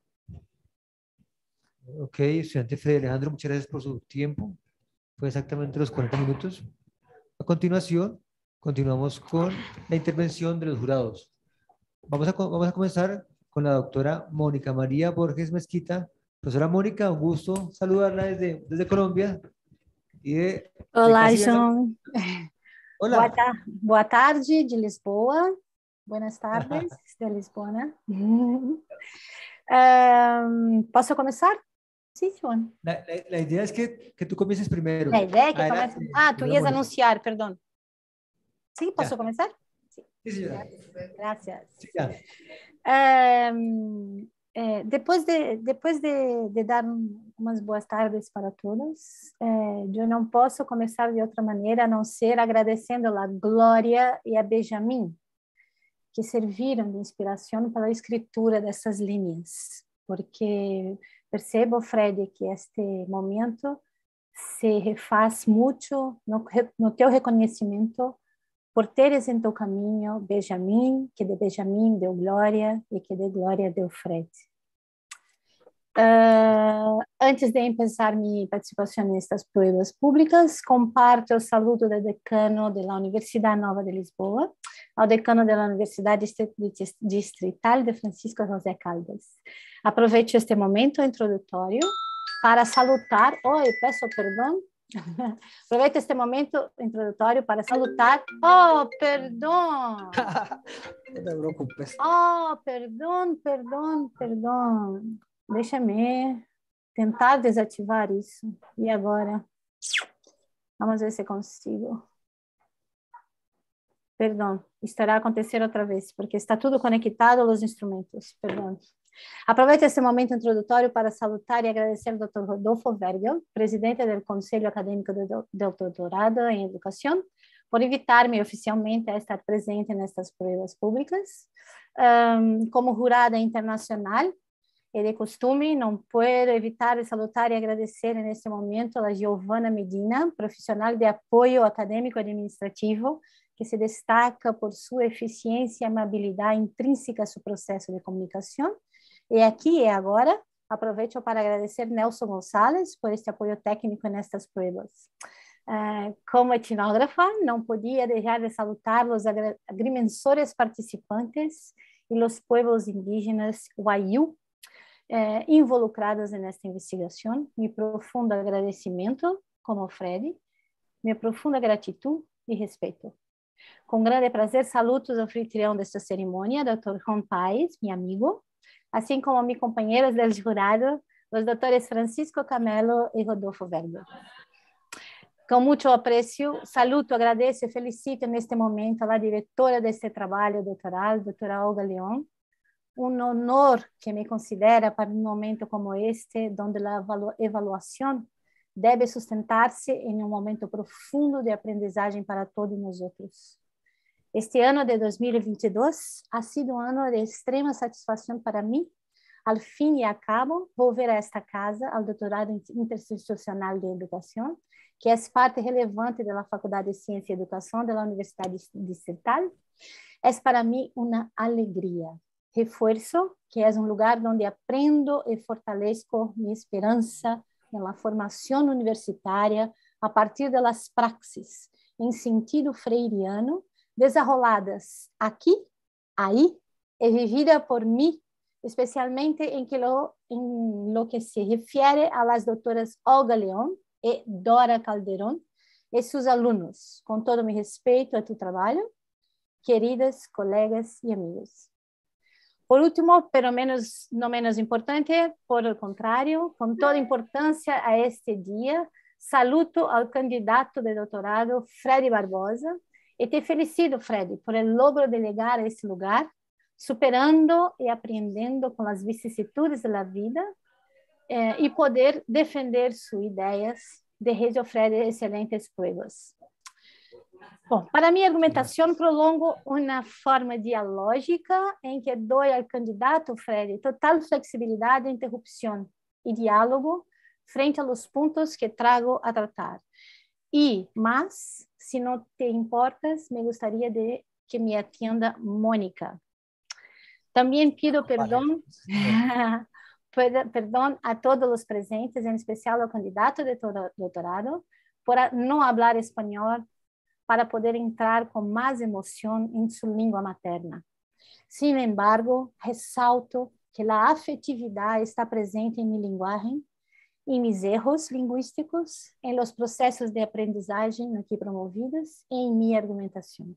Ok, estudiante Fede Alejandro, muchas gracias por su tiempo. Fue exactamente los 40 minutos. A continuación, continuamos con la intervención de los jurados. Vamos a, vamos a comenzar con la doctora Mónica María Borges Mezquita, Profesora Mónica, un gusto saludarla desde, desde Colombia. Y de, Hola. Buenas tardes tarde de Lisboa. Buenas tardes de Lisboa. um, ¿Puedo comenzar? Sí, sí, La, la, la, que, que tú primero. primero. idea idea que comiences. Ah, Ah, ibas a anunciar, perdón. ¿Sí, puedo comenzar? Sí. sí, señora. Gracias. Sí, um, É, depois de, depois de, de dar um, umas boas tardes para todos, é, eu não posso começar de outra maneira a não ser agradecendo a Glória e a Benjamin, que serviram de inspiração para a escritura dessas linhas, porque percebo, Fred, que este momento se refaz muito no, no teu reconhecimento por teres em teu caminho Benjamin, que de Benjamin deu glória e que de glória deu Fred. Uh, ah, antes de começar minha participação nestas provas públicas, comparto o saludo do decano da Universidade Nova de Lisboa, ao decano da Universidade Distrital de Francisco José Caldas. Aproveito este momento introdutório para salutar, oi, oh, peço perdão, Aproveito este momento introdutório para salutar. Oh, perdão! Não te preocupes. Oh, perdão, perdão, perdão. Deixa-me tentar desativar isso. E agora? Vamos ver se consigo. Perdão, estará a acontecer outra vez, porque está tudo conectado aos instrumentos. Perdão. Aproveito esse momento introdutório para salutar e agradecer ao Dr. Rodolfo Vergel, presidente do Conselho Acadêmico do Doutorado em Educação, por invitar-me oficialmente a estar presente nestas provas públicas. Um, como jurada internacional, e é de costume, não puedo evitar salutar e agradecer neste momento a Giovana Medina, profissional de apoio acadêmico e administrativo, que se destaca por sua eficiência e amabilidade intrínseca ao processo de comunicação e aqui e é agora, aproveito para agradecer Nelson Gonçalves por este apoio técnico nestas provas. Eh, como etnógrafa, não podia deixar de salutar os agrimensores participantes e os povos indígenas Waiu, eh, involucrados nesta investigação. Meu profundo agradecimento, como Fred, minha profunda gratidão e respeito. Com grande prazer, saluto o anfitrião desta cerimônia, Dr. Juan Paes, meu amigo, assim como meus companheiros del jurado, os doutores Francisco Camelo e Rodolfo Verdo. Com muito apreço, saluto, agradeço e felicito neste momento a diretora deste trabalho doutoral, doutora Olga Leão. Um honor que me considera para um momento como este, onde a avaliação deve sustentar-se em um momento profundo de aprendizagem para todos nós outros. Este ano de 2022 ha sido um ano de extrema satisfação para mim. Al fim e a cabo, volver a esta casa, ao doutorado interinstitucional de educação, que é parte relevante da Faculdade de Ciência e Educação da Universidade Distrital. É para mim uma alegria. Reforço que é um lugar onde aprendo e fortaleço minha esperança na formação universitária a partir das praxis, em sentido freiriano, desarroladas aqui, aí, é vivida por mim, especialmente em lo, lo que se refere a las doutoras Olga León e Dora Calderón e seus alunos, com todo meu respeito a tu trabalho, queridas colegas e amigos. Por último, pero menos, não menos importante, por o contrário, com toda importância a este dia, saluto ao candidato de doutorado Freddy Barbosa, e te felicito, Fred, por el logro de chegar a esse lugar, superando e aprendendo com as vicissitudes da vida eh, e poder defender suas ideias de rede oferece excelentes provas. Bom, para minha argumentação, prolongo uma forma dialógica em que dou ao candidato, Fred, total flexibilidade, interrupção e diálogo frente aos pontos que trago a tratar. E, mas, se não te importas, me gostaria de que me atienda Mônica. Também pido perdão a todos os presentes, em especial ao candidato de doutorado, por não falar espanhol para poder entrar com mais emoção em sua língua materna. Sin embargo, ressalto que a afetividade está presente em minha linguagem em mis erros lingüísticos em los processos de aprendizagem aqui promovidos e em minha argumentação.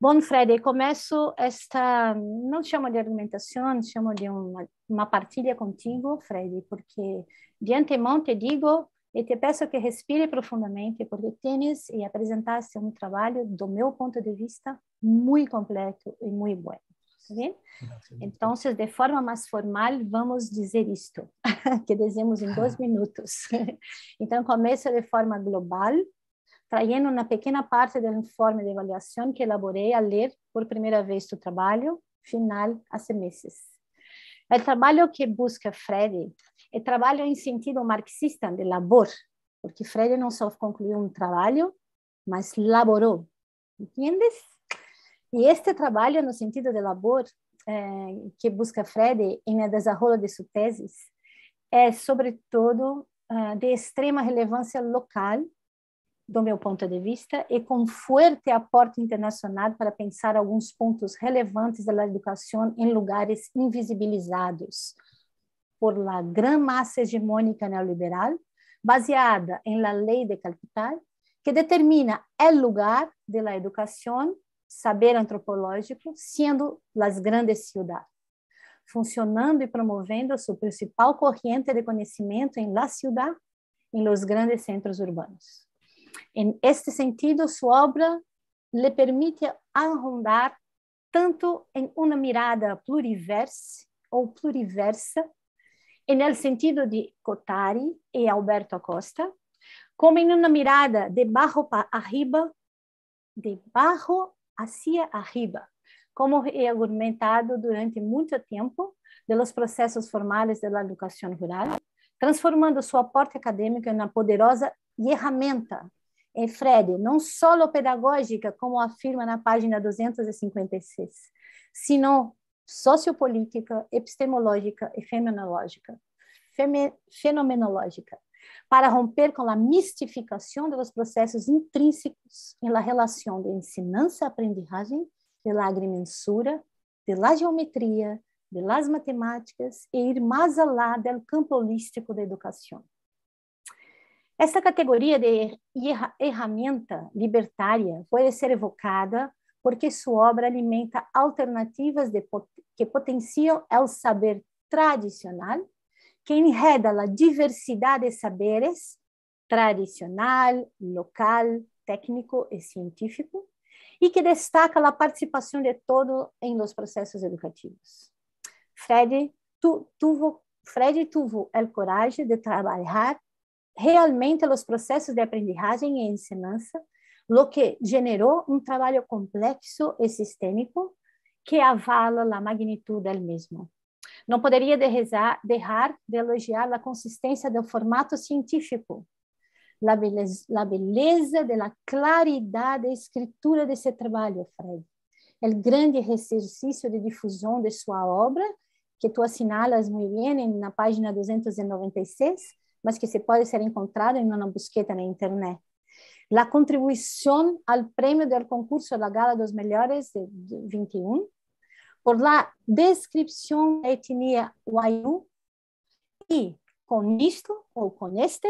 Bom, Fred, começo esta, não chamo de argumentação, chamo de uma, uma partilha contigo, Fred, porque de antemão te digo e te peço que respire profundamente, porque tens e apresentaste um trabalho, do meu ponto de vista, muito completo e muito bom. Então, Entonces, de forma mais formal, vamos dizer isto, que dizemos em dois minutos. então, começo de forma global, trazendo uma pequena parte do informe de avaliação que elaborei a ler por primeira vez o trabalho, final, há meses. O trabalho que busca Freddy é trabalho em sentido marxista de labor, porque Freddy não só concluiu um trabalho, mas laborou, entendes? e este trabalho no sentido de labor, eh, que busca Fred em a desarrollo de sua tese é sobretudo eh, de extrema relevância local, do meu ponto de vista, e com forte aporte internacional para pensar alguns pontos relevantes da educação em lugares invisibilizados por la gran massa hegemônica neoliberal, baseada em la lei de capital, que determina o lugar da educação saber antropológico, sendo las grandes ciudades, funcionando e promovendo sua principal corrente de conhecimento em la ciudad, em los grandes centros urbanos. Em este sentido, sua obra lhe permite arrondar tanto em uma mirada pluriverse ou pluriversa, no sentido de Cotari e Alberto Acosta, como em uma mirada de barro para arriba, de barro hacia arriba, como é argumentado durante muito tempo pelos processos formais da educação rural, transformando sua aporte acadêmico na poderosa ferramenta em Fred, não só pedagógica, como afirma na página 256, sino sociopolítica, epistemológica e fenomenológica. fenomenológica para romper com a mistificação dos processos intrínsecos em la relação de ensinança-aprendizagem, de la agrimensura, de la geometria, de las matemáticas e ir mais além do campo holístico da educação. Esta categoria de ferramenta libertária pode ser evocada porque sua obra alimenta alternativas de, que potenciam o saber tradicional que enreda a diversidade de saberes tradicional, local, técnico e científico, e que destaca a participação de todos em los processos educativos. Fred tu, tuvo, Fred tuvo el coragem de trabalhar realmente os processos de aprendizagem e ensinança, o que generou um trabalho complexo e sistêmico que avala a magnitude del mesmo. Não poderia deixar de elogiar a consistência do formato científico, a beleza, a beleza da claridade da escritura desse trabalho, Fred. O grande exercício de difusão de sua obra, que tu assinalas muito bem na página 296, mas que se pode ser encontrado em uma busqueta na internet. A contribuição ao prêmio do concurso da Gala dos Melhores de 21, por la descrição da etnia Wayuu e, com isto ou com este,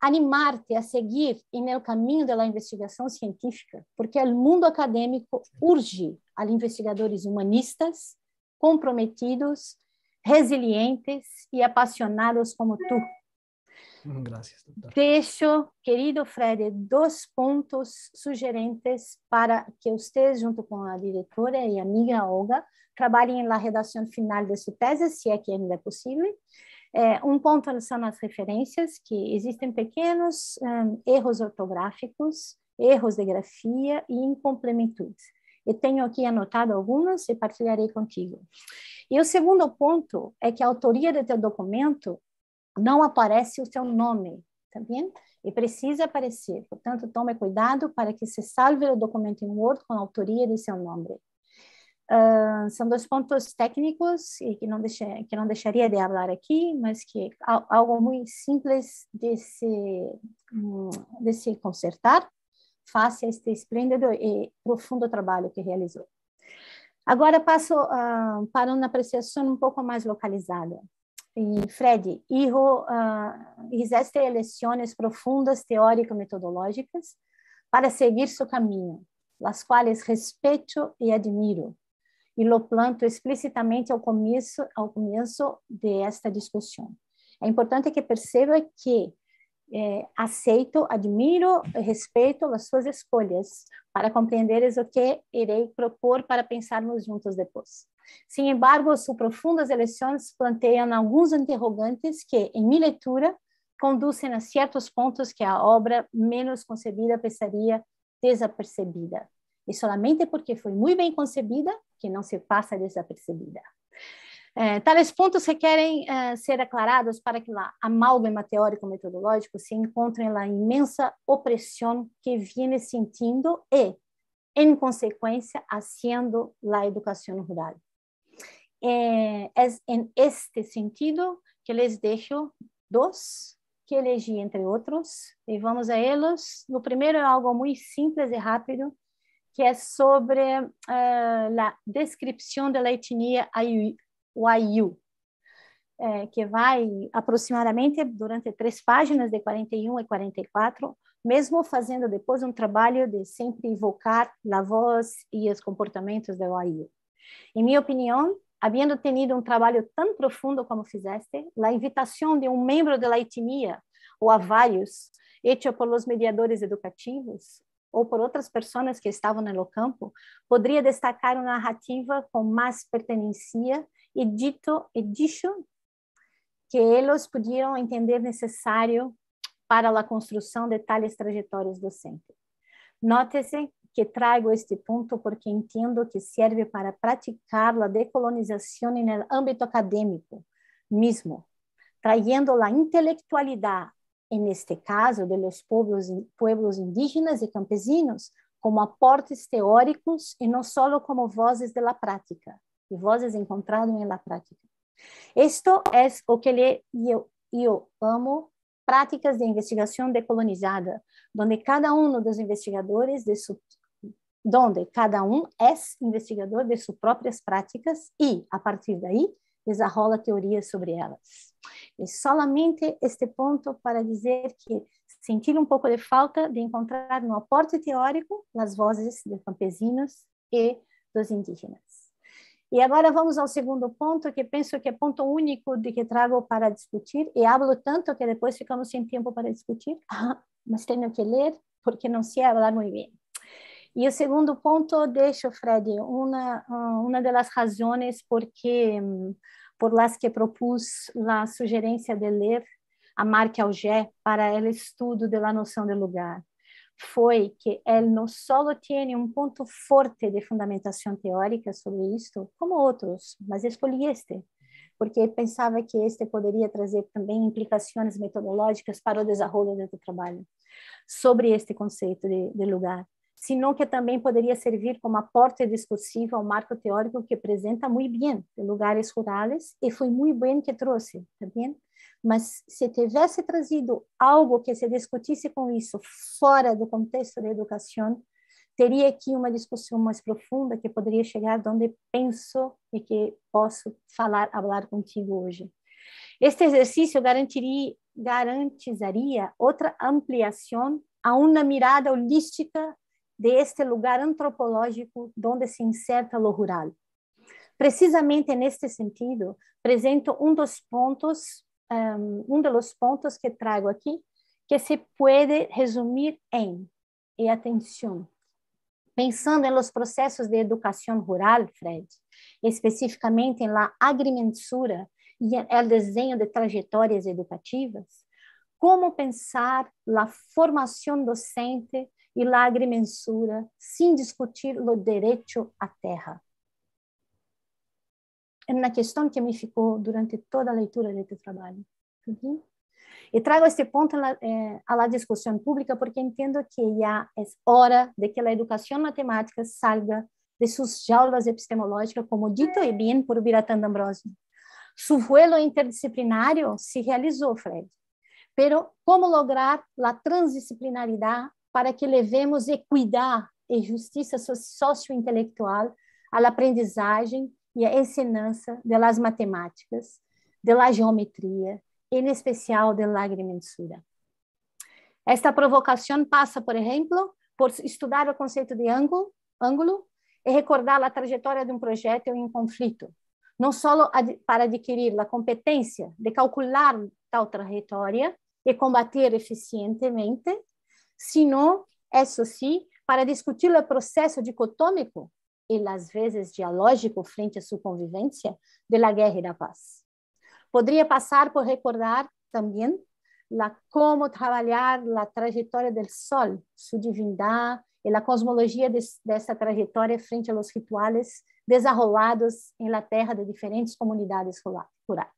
animar-te a seguir no caminho da investigação científica, porque o mundo acadêmico urge a investigadores humanistas, comprometidos, resilientes e apaixonados como tu Uhum, gracias, Deixo, querido Fred, dois pontos sugerentes para que você, junto com a diretora e amiga Olga, trabalhem na redação final de sua tese, se é que ainda é possível. É, um ponto são as referências, que existem pequenos um, erros ortográficos, erros de grafia e incompletudes. Eu tenho aqui anotado algumas e partilharei contigo. E o segundo ponto é que a autoria do teu documento não aparece o seu nome, tá bem? E precisa aparecer. Portanto, tome cuidado para que se salve o documento em Word com a autoria de seu nome. Uh, são dois pontos técnicos e que não deixe, que não deixaria de falar aqui, mas que algo muito simples de se, hum, de se consertar face a este esplêndido e profundo trabalho que realizou. Agora passo uh, para uma apreciação um pouco mais localizada e Fred, hijo, uh, hiciste profundas teórico-metodológicas para seguir seu caminho, as quais respeito e admiro, e lo planto explicitamente ao começo ao começo de esta É importante que perceba que eh, aceito, admiro, respeito as suas escolhas para compreenderes o que irei propor para pensarmos juntos depois. Sin embargo, suas profundas eleições planteiam alguns interrogantes que, em minha leitura, conduzem a certos pontos que a obra menos concebida pensaria desapercebida. E somente porque foi muito bem concebida que não se passa desapercebida. Eh, tais pontos requerem eh, ser aclarados para que a amálgama teórico-metodológico se encontre na imensa opressão que vem sentindo e, em consequência, sendo a educação rural. Eh, es en este sentido que les deixo dos que elegi entre outros e vamos a eles. No primeiro é algo muito simples e rápido, que é sobre uh, eh, a descrição da de etnia Waiyu, eh, que vai aproximadamente durante três páginas, de 41 e 44, mesmo fazendo depois um trabalho de sempre invocar a voz e os comportamentos da Waiyu. Em minha opinião, havendo tenido um trabalho tão profundo como fizeste, a invitação de um membro da etnia, ou a vários, feita por mediadores educativos, ou por outras pessoas que estavam no campo, poderia destacar uma narrativa com mais pertenência e dito e dicho que eles podiam entender necessário para a construção de tais trajetórias docentes. Note-se que trago este ponto porque entendo que serve para praticar a decolonização no âmbito acadêmico mesmo, trazendo a intelectualidade, em este caso, de los pueblos, pueblos indígenas e campesinos, como aportes teóricos e não só como vozes de la prática, e vozes encontradas na la prática. isto es o que eu, eu amo práticas de investigação decolonizada, onde cada um dos investigadores de sua onde cada um é investigador de suas próprias práticas e, a partir daí, desarrola teorias sobre elas. E somente este ponto para dizer que senti um pouco de falta de encontrar no aporte teórico as vozes de campesinos e dos indígenas. E agora vamos ao segundo ponto, que penso que é ponto único de que trago para discutir, e hablo tanto que depois ficamos sem tempo para discutir, ah, mas tenho que ler, porque não sei falar muito bem. E o segundo ponto, deixo, Fred, uma, uma das razões porque por las que propus a sugerência de ler a Marc Auger para o estudo da noção de lugar foi que ele não só tem um ponto forte de fundamentação teórica sobre isto, como outros, mas escolhi este, porque pensava que este poderia trazer também implicações metodológicas para o desenvolvimento do trabalho sobre este conceito de, de lugar sino que também poderia servir como aporte discursivo ao marco teórico que apresenta muito bem lugares rurais e foi muito bem que trouxe, tá bem? Mas se tivesse trazido algo que se discutisse com isso fora do contexto da educação, teria aqui uma discussão mais profunda que poderia chegar onde penso e que posso falar, falar contigo hoje. Este exercício garantiria, garantizaria outra ampliação a uma mirada holística deste lugar antropológico onde se inserta o rural. Precisamente neste sentido, apresento um dos pontos, ehm, um, dos pontos que trago aqui, que se pode resumir em, e atenção, pensando em los processos de educação rural, Fred, especificamente em la agrimensura e el desenho de trajetórias educativas, como pensar la formação docente e lagre mensura, sem discutir o direito à terra. É uma questão que me ficou durante toda a leitura de teu trabalho. Uhum. E trago este ponto à eh, discussão pública porque entendo que já é hora de que a educação matemática salga de suas jaulas epistemológicas, como dito e bem por Biratanda Ambrosio. Su vuelo interdisciplinário se realizou, Fred. Pero como lograr a transdisciplinaridade para que levemos equidade e justiça socio-intelectual à aprendizagem e à ensinança das matemáticas, da geometria, em especial da agrimensura. Esta provocação passa, por exemplo, por estudar o conceito de ângulo, ângulo e recordar a trajetória de um projeto em conflito, não só para adquirir a competência de calcular tal trajetória e combater eficientemente, senão, isso sim, para discutir o processo dicotômico e, às vezes, dialógico frente à sua convivência da guerra e da paz. Poderia passar por recordar também la como trabalhar a trajetória do sol, sua divindade e a cosmologia de, dessa trajetória frente aos rituais desenrolados em la terra de diferentes comunidades rurais.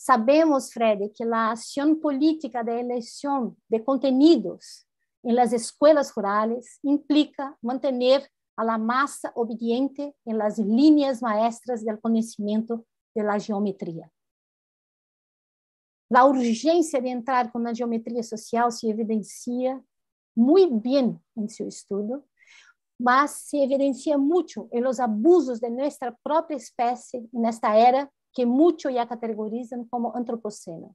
Sabemos, Fred, que a ação política da eleição de contenidos em las escolas rurais implica manter a massa obediente em las linhas maestras do conhecimento de la geometria. A urgência de entrar com a geometria social se evidencia muito bem em seu estudo, mas se evidencia muito em los abusos de nossa própria espécie nesta era que mucho ya categorizan como antropoceno.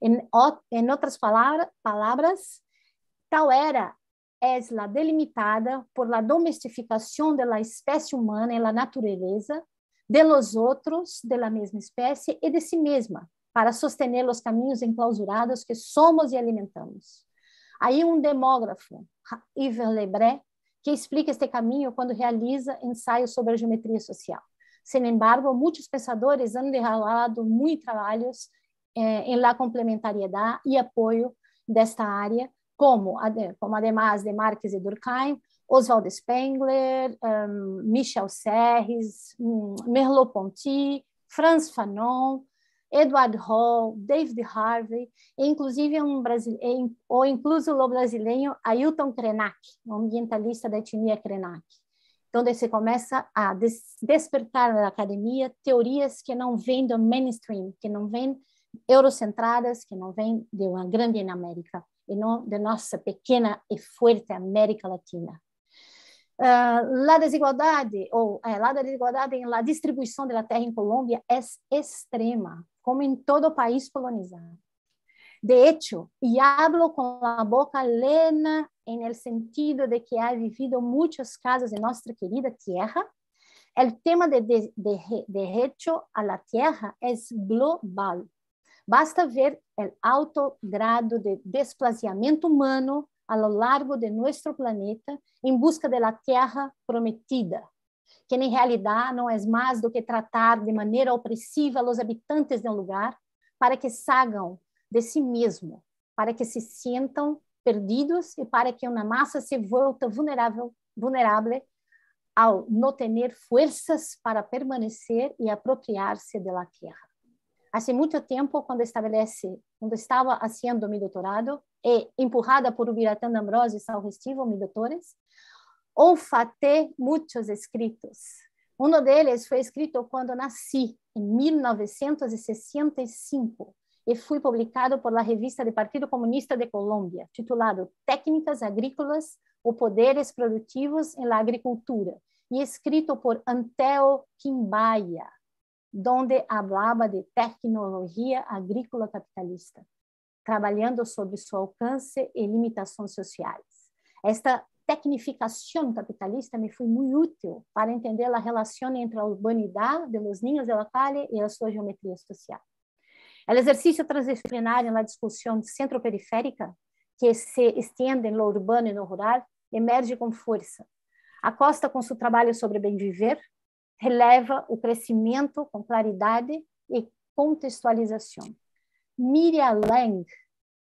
En, en otras palabra, palabras, tal era es la delimitada por la domesticación de la especie humana en la naturaleza, de los otros de la misma especie y de sí misma, para sostener los caminhos enclausurados que somos e alimentamos. Aí um demógrafo, Yves Lebré, que explica este caminho quando realiza ensaios sobre a geometria social. Sin embargo, muitos pensadores han derramado muitos trabalhos eh, em la complementariedade e apoio desta área, como, como además de Marques e Durkheim, Oswald Spengler, um, ehm, Michel Serres, um, mm, Merleau-Ponty, Franz Fanon, Edward Hall, David Harvey, e inclusive um brasileiro, ou incluso o brasileiro Ailton Krenak, um ambientalista da etnia Krenak. Então, daí você começa a des despertar na academia teorias que não vêm do mainstream, que não vêm eurocentradas, que não vêm de uma grande América, e não de nossa pequena e forte América Latina. Uh, ah, a desigualdade, ou é, a desigualdade em la distribuição da terra em Colômbia é extrema, como em todo o país colonizado. De hecho, y hablo con la boca llena en el sentido de que ha vivido muchos casos en nuestra querida tierra, el tema de, de, de, de derecho a la tierra es global. Basta ver el alto grado de desplazamiento humano a lo largo de nuestro planeta em busca da terra prometida, que em realidade não é mais do que tratar de maneira opressiva os habitantes de um lugar para que sagam de si mesmo, para que se sintam perdidos e para que uma massa se volta vulnerável, vulnerável ao não ter forças para permanecer e apropriar-se da terra. Há muito tempo, quando estabelece, quando estava fazendo meu doutorado, e empurrada por Viratan Ambrosio e São Restivo, meus doutores, olfatei muitos escritos. Um deles foi escrito quando nasci, em 1965, e foi publicado pela revista do Partido Comunista de Colômbia, titulado Técnicas Agrícolas ou Poderes Produtivos em la Agricultura, e escrito por Anteo Quimbaia, onde falava de tecnologia agrícola capitalista, trabalhando sobre seu alcance e limitações sociais. Esta tecnificação capitalista me foi muito útil para entender a relação entre a urbanidade de los niños de la calle e a sua geometria social. El exercício transdisciplinar na la centro-periférica, que se estende no urbano e no rural, emerge com força. A Costa, com seu trabalho sobre bem viver, releva o crescimento com claridade e contextualização. Miria Lang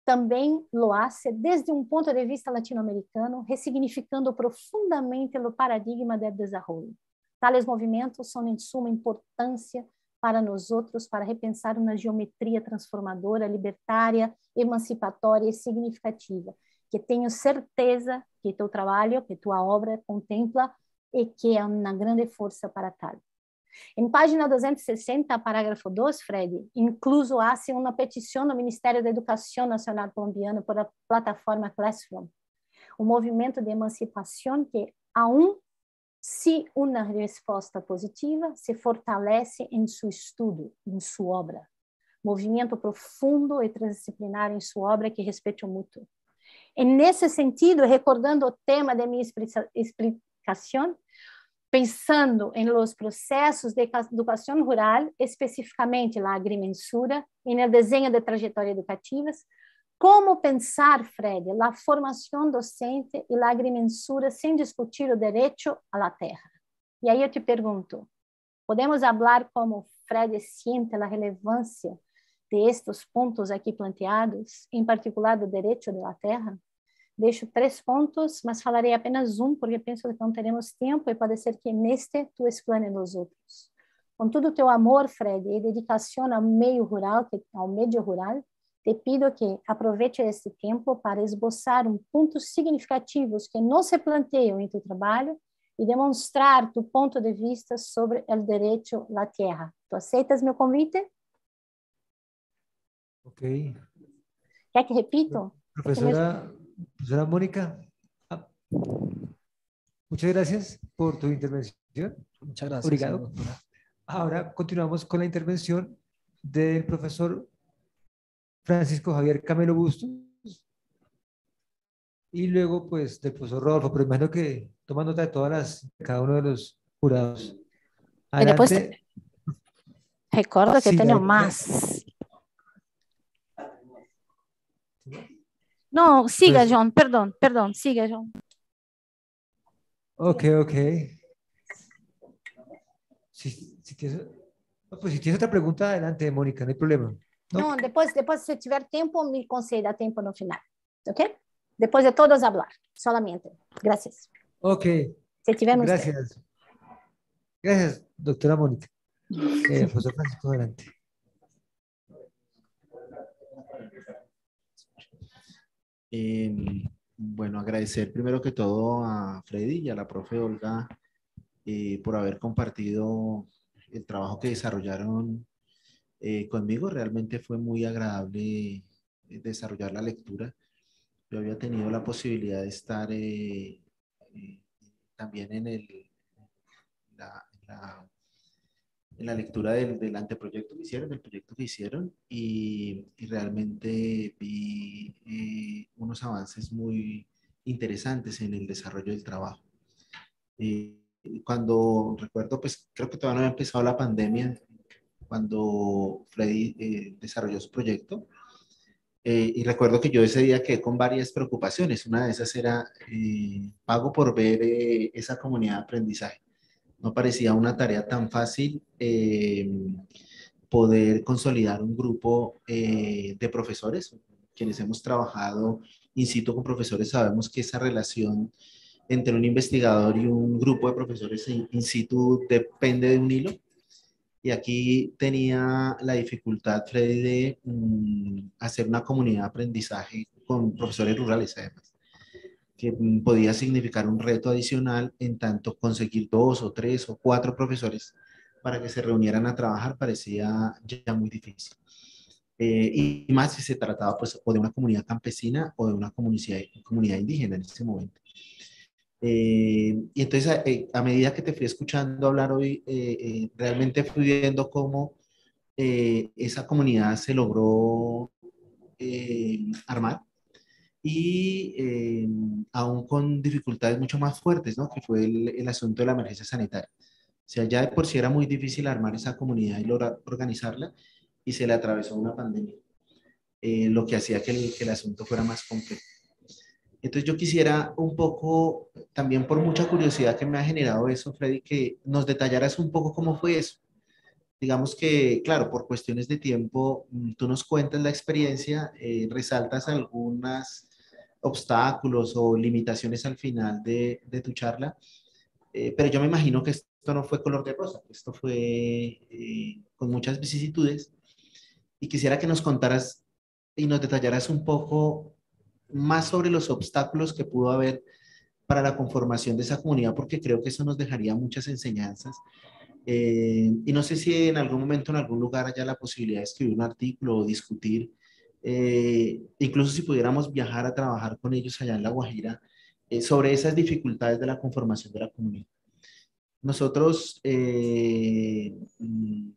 também lo hace desde um ponto de vista latino-americano, ressignificando profundamente o paradigma do desenvolvimento. Tales movimentos são, em suma, importância para nos outros, para repensar uma geometria transformadora, libertária, emancipatória e significativa, que tenho certeza que teu trabalho, que tua obra contempla e que é uma grande força para tal. Em página 260, parágrafo 2, Fred, incluso há uma petição do Ministério da Educação Nacional colombiano por a plataforma Classroom, um movimento de emancipação que aún se uma resposta positiva se fortalece em seu estudo, em sua obra. Movimento profundo e transdisciplinar em sua obra que respeite o mútuo. E nesse sentido, recordando o tema de minha explicação, pensando em los processos de educação rural, especificamente na agrimensura e no desenho de trajetórias educativas, como pensar, Fred, a formação docente e a agrimensura sem discutir o direito à terra? E aí eu te pergunto, podemos falar como Fred sente a relevância destes pontos aqui planteados, em particular do direito à terra? Deixo três pontos, mas falarei apenas um, porque penso que não teremos tempo e pode ser que neste tu explane os outros. Com todo o teu amor, Fred, e dedicação ao meio rural, ao meio rural, te pido que aproveite este tempo para esboçar um pontos significativos que não se planteiam em tu trabalho e demonstrar tu ponto de vista sobre o direito à terra. Tu aceitas meu convite? Ok. Quer que repito? Professora, professora Mônica, ah, muito obrigado por tu intervenção. Muito Obrigado. Agora continuamos con la intervención del profesor Francisco Javier Camelo Bustos y luego pues del profesor Rodolfo, pero imagino que tomando nota de todas las, cada uno de los jurados. Pues, adelante. Pues, recuerdo que tengo más. No, siga pues, John, perdón, perdón, siga John. Ok, ok. pues si tienes otra pregunta, adelante, Mónica, no hay problema. No, después, depois se tiver tiempo, me conceda en no final, ok? Después de todos hablar, solamente. Gracias. Ok. Gracias. Gracias, doctora Mónica. Eh, José Francisco, adelante. Em, bueno, agradecer primero que todo a Freddy y a la profe Olga eh, por haber compartido el trabajo que desarrollaron eh, conmigo. Realmente fue muy agradable eh, desarrollar la lectura. Yo había tenido la posibilidad de estar eh, también en, el, la, lectura del, anteproyecto que hicieron, del proyecto que hicieron, y, y realmente vi unos avances muy interesantes en el desarrollo del trabajo. cuando recuerdo, pues creo que todavía no había empezado la pandemia, cuando Freddy eh, desarrolló su proyecto. Eh, y recuerdo que yo ese día quedé con varias preocupaciones. Una de esas era eh, pago por ver esa comunidad de aprendizaje. No parecía una tarea tan fácil poder consolidar un grupo de profesores. Quienes hemos trabajado in situ con profesores sabemos que esa relación entre un investigador y un grupo de profesores in, situ depende de un hilo. Y aquí tenía la dificultad, Freddy, de mm, hacer una comunidad de aprendizaje con profesores rurales, además, que mm, podía significar un reto adicional en tanto conseguir dos o tres o cuatro profesores para que se reunieran a trabajar parecía ya muy difícil. Eh, y más si se trataba pues, o de una comunidad campesina o de una comunidad, comunidad indígena en ese momento. Eh, y entonces, eh, a, medida que te fui escuchando hablar hoy, eh, realmente fui viendo cómo esa comunidad se logró armar y aún con dificultades mucho más fuertes, ¿no? que fue el, el, asunto de la emergencia sanitaria. O sea, ya de por sí era muy difícil armar esa comunidad y lograr organizarla y se le atravesó una pandemia, lo que hacía que el, que el asunto fuera más complejo. Entonces yo quisiera un poco, también por mucha curiosidad que me ha generado eso, Freddy, que nos detallaras un poco cómo fue eso. Digamos que, claro, por cuestiones de tiempo, mm, tú nos cuentas la experiencia, eh, resaltas algunos obstáculos o limitaciones al final de, tu charla, eh, pero yo me imagino que esto no fue color de rosa, esto fue eh, con muchas vicisitudes y quisiera que nos contaras y nos detallaras un poco más sobre los obstáculos que pudo haber para la conformación de esa comunidad, porque creo que eso nos dejaría muchas enseñanzas. Eh, y no sé si en algún momento, en algún lugar, haya la posibilidad de escribir un artículo o discutir, eh, incluso si pudiéramos viajar a trabajar con ellos allá en La Guajira, eh, sobre esas dificultades de la conformación de la comunidad. Nosotros, mm,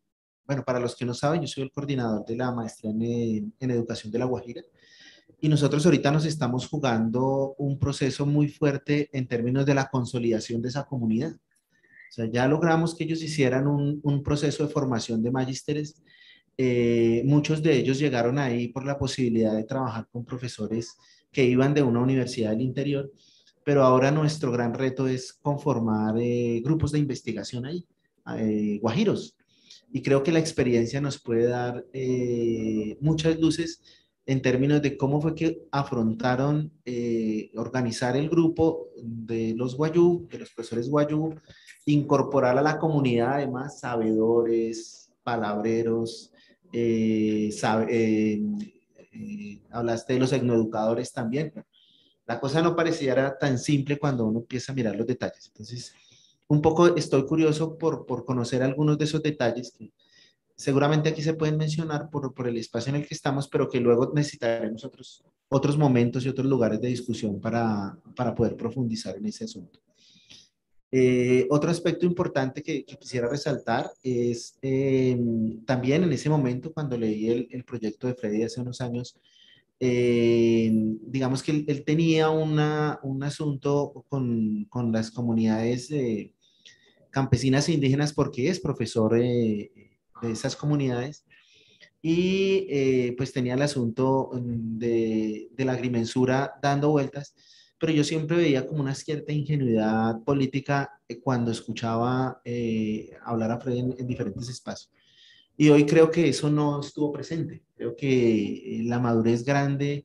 bueno, para los que no saben, yo soy el coordinador de la maestría en educación de La Guajira. Y nosotros ahorita nos estamos jugando un proceso muy fuerte en términos de la consolidación de esa comunidad. O sea, ya logramos que ellos hicieran un, un proceso de formación de magísteres. Eh, muchos de ellos llegaron ahí por la posibilidad de trabajar con profesores que iban de una universidad del interior, pero ahora nuestro gran reto es conformar eh, grupos de investigación ahí, eh, guajiros. Y creo que la experiencia nos puede dar muchas luces en términos de cómo fue que afrontaron eh, organizar el grupo de los guayú, de los profesores guayú, incorporar a la comunidad además sabedores, palabreros, eh, eh, hablaste de los etnoeducadores también. La cosa no pareciera tan simple cuando uno empieza a mirar los detalles. Entonces, un poco estoy curioso por, por conocer algunos de esos detalles que, seguramente aquí se pueden mencionar por, el espacio en el que estamos, pero que luego necesitaremos otros, otros momentos y otros lugares de discusión para, poder profundizar en ese asunto. Eh, otro aspecto importante que, quisiera resaltar es em, también en ese momento cuando leí el, proyecto de Freddy hace unos años, em, digamos que él, tenía un asunto con, las comunidades campesinas e indígenas porque es profesor eh, de esas comunidades. Y eh, pues tenía el asunto mm, de, la agrimensura dando vueltas, pero yo siempre veía como una cierta ingenuidad política eh, cuando escuchaba eh, hablar a Freddy en, diferentes espacios. Y hoy creo que eso no estuvo presente. Creo que la madurez grande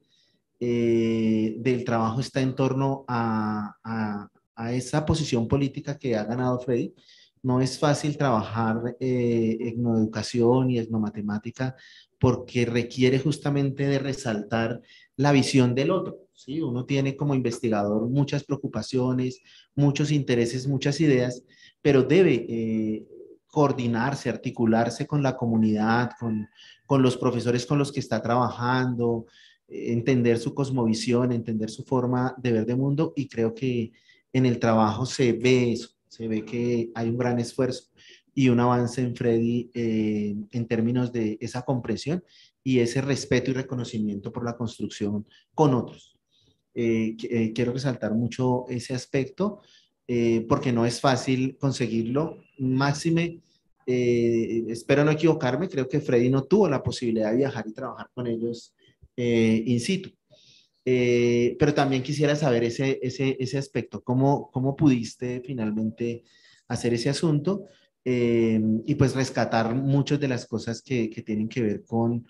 del trabajo está en torno a, a, esa posición política que ha ganado Freddy no es fácil trabajar eh, etnoeducación y etnomatemática porque requiere justamente de resaltar la visión del otro. ¿sí? Uno tiene como investigador muchas preocupaciones, muchos intereses, muchas ideas, pero debe eh, coordinarse, articularse con la comunidad, con, los profesores con los que está trabajando, entender su cosmovisión, entender su forma de ver de mundo y creo que en el trabajo se ve eso se ve que hay un gran esfuerzo y un avance en Freddy eh, en términos de esa comprensión y ese respeto y reconocimiento por la construcción con otros. Eh, eh, quiero resaltar mucho ese aspecto porque no es fácil conseguirlo. Máxime, espero no equivocarme, creo que Freddy no tuvo la posibilidad de viajar y trabajar con ellos in situ. Eh, pero también quisiera saber ese, ese, ese aspecto, ¿Cómo, ¿Cómo, pudiste finalmente hacer ese asunto eh, y pues rescatar muchas de las cosas que, que tienen que ver con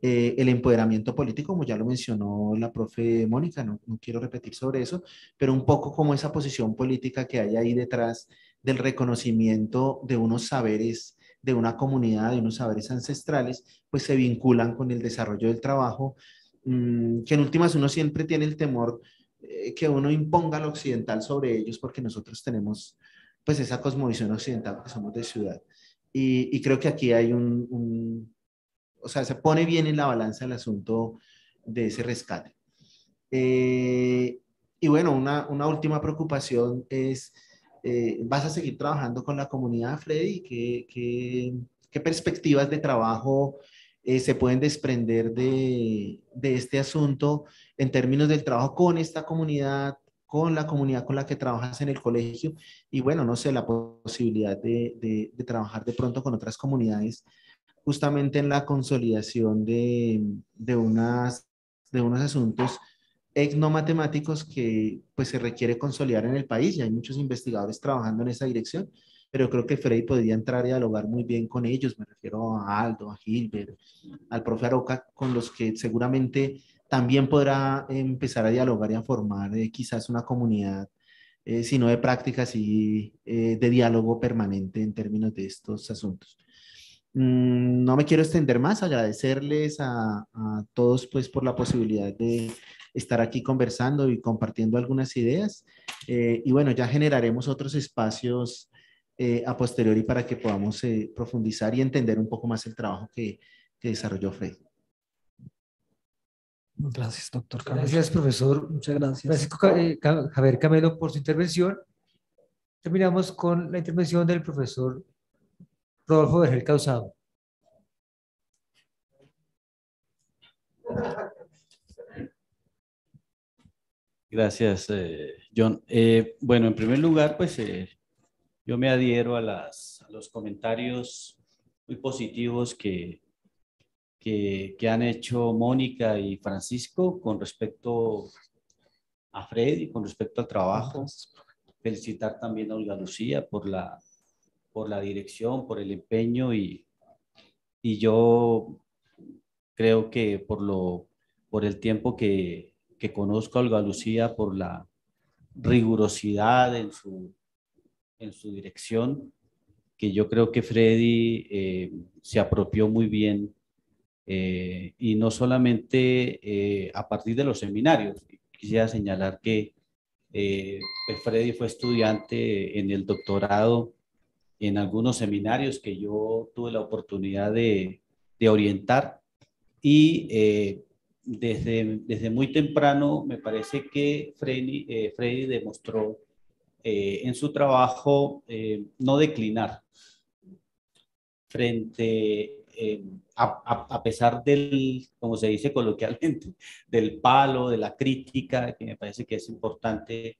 eh, el empoderamiento político, como ya lo mencionó la profe Mónica, no, no quiero repetir sobre eso, pero un poco como esa posición política que hay ahí detrás del reconocimiento de unos saberes de una comunidad, de unos saberes ancestrales, pues se vinculan con el desarrollo del trabajo, Mm, que en últimas uno siempre tiene el temor eh, que uno imponga lo occidental sobre ellos porque nosotros tenemos pues esa cosmovisión occidental que somos de ciudad. Y, y creo que aquí hay un, o sea, se pone bien en la balanza el asunto de ese rescate. Eh, y bueno, una, una, última preocupación es, eh, ¿vas a seguir trabajando con la comunidad, Freddy? ¿Qué, qué, qué perspectivas de trabajo eh, se pueden desprender de, este asunto en términos del trabajo con esta comunidad, con la comunidad con la que trabajas en el colegio y bueno, no sé, la posibilidad de, trabajar de pronto con otras comunidades justamente en la consolidación de, unas, de unos asuntos etnomatemáticos que pues se requiere consolidar en el país y hay muchos investigadores trabajando en esa dirección pero creo que Freddy podría entrar y dialogar muy bien con ellos, me refiero a Aldo, a Gilbert, al profe Aroca, con los que seguramente también podrá empezar a dialogar y a formar eh, quizás una comunidad, eh, si no de prácticas y eh, de diálogo permanente en términos de estos asuntos. Mm, no me quiero extender más, agradecerles a, a todos pues por la posibilidad de estar aquí conversando y compartiendo algunas ideas. Eh, y bueno, ya generaremos otros espacios eh, a posteriori para que podamos eh, profundizar y entender un poco más el trabajo que, desarrolló Fred. Gracias, doctor. Gracias, profesor. Muchas gracias. Gracias, eh, Javier Camelo, por su intervención. Terminamos con la intervención del profesor Rodolfo Vergel Causado. Gracias, John. bueno, en primer lugar, pues yo me adhiero a, los comentarios muy positivos que, que, han hecho Mónica y Francisco con respecto a Fred y con respecto al trabajo. Felicitar también a Olga Lucía por la, por la dirección, por el empeño y, yo creo que por, lo, por el tiempo que, que conozco a Olga Lucía, por la rigurosidad en su en su dirección, que yo creo que Freddy eh, se apropió muy bien, eh, y no solamente eh, a partir de los seminarios. Quisiera señalar que pues Freddy fue estudiante en el doctorado en algunos seminarios que yo tuve la oportunidad de, orientar y desde, desde muy temprano me parece que Freddy, Freddy demostró eh, en su trabajo eh, no declinar frente eh, a, a, pesar del, como se dice coloquialmente, del palo, de la crítica, que me parece que es importante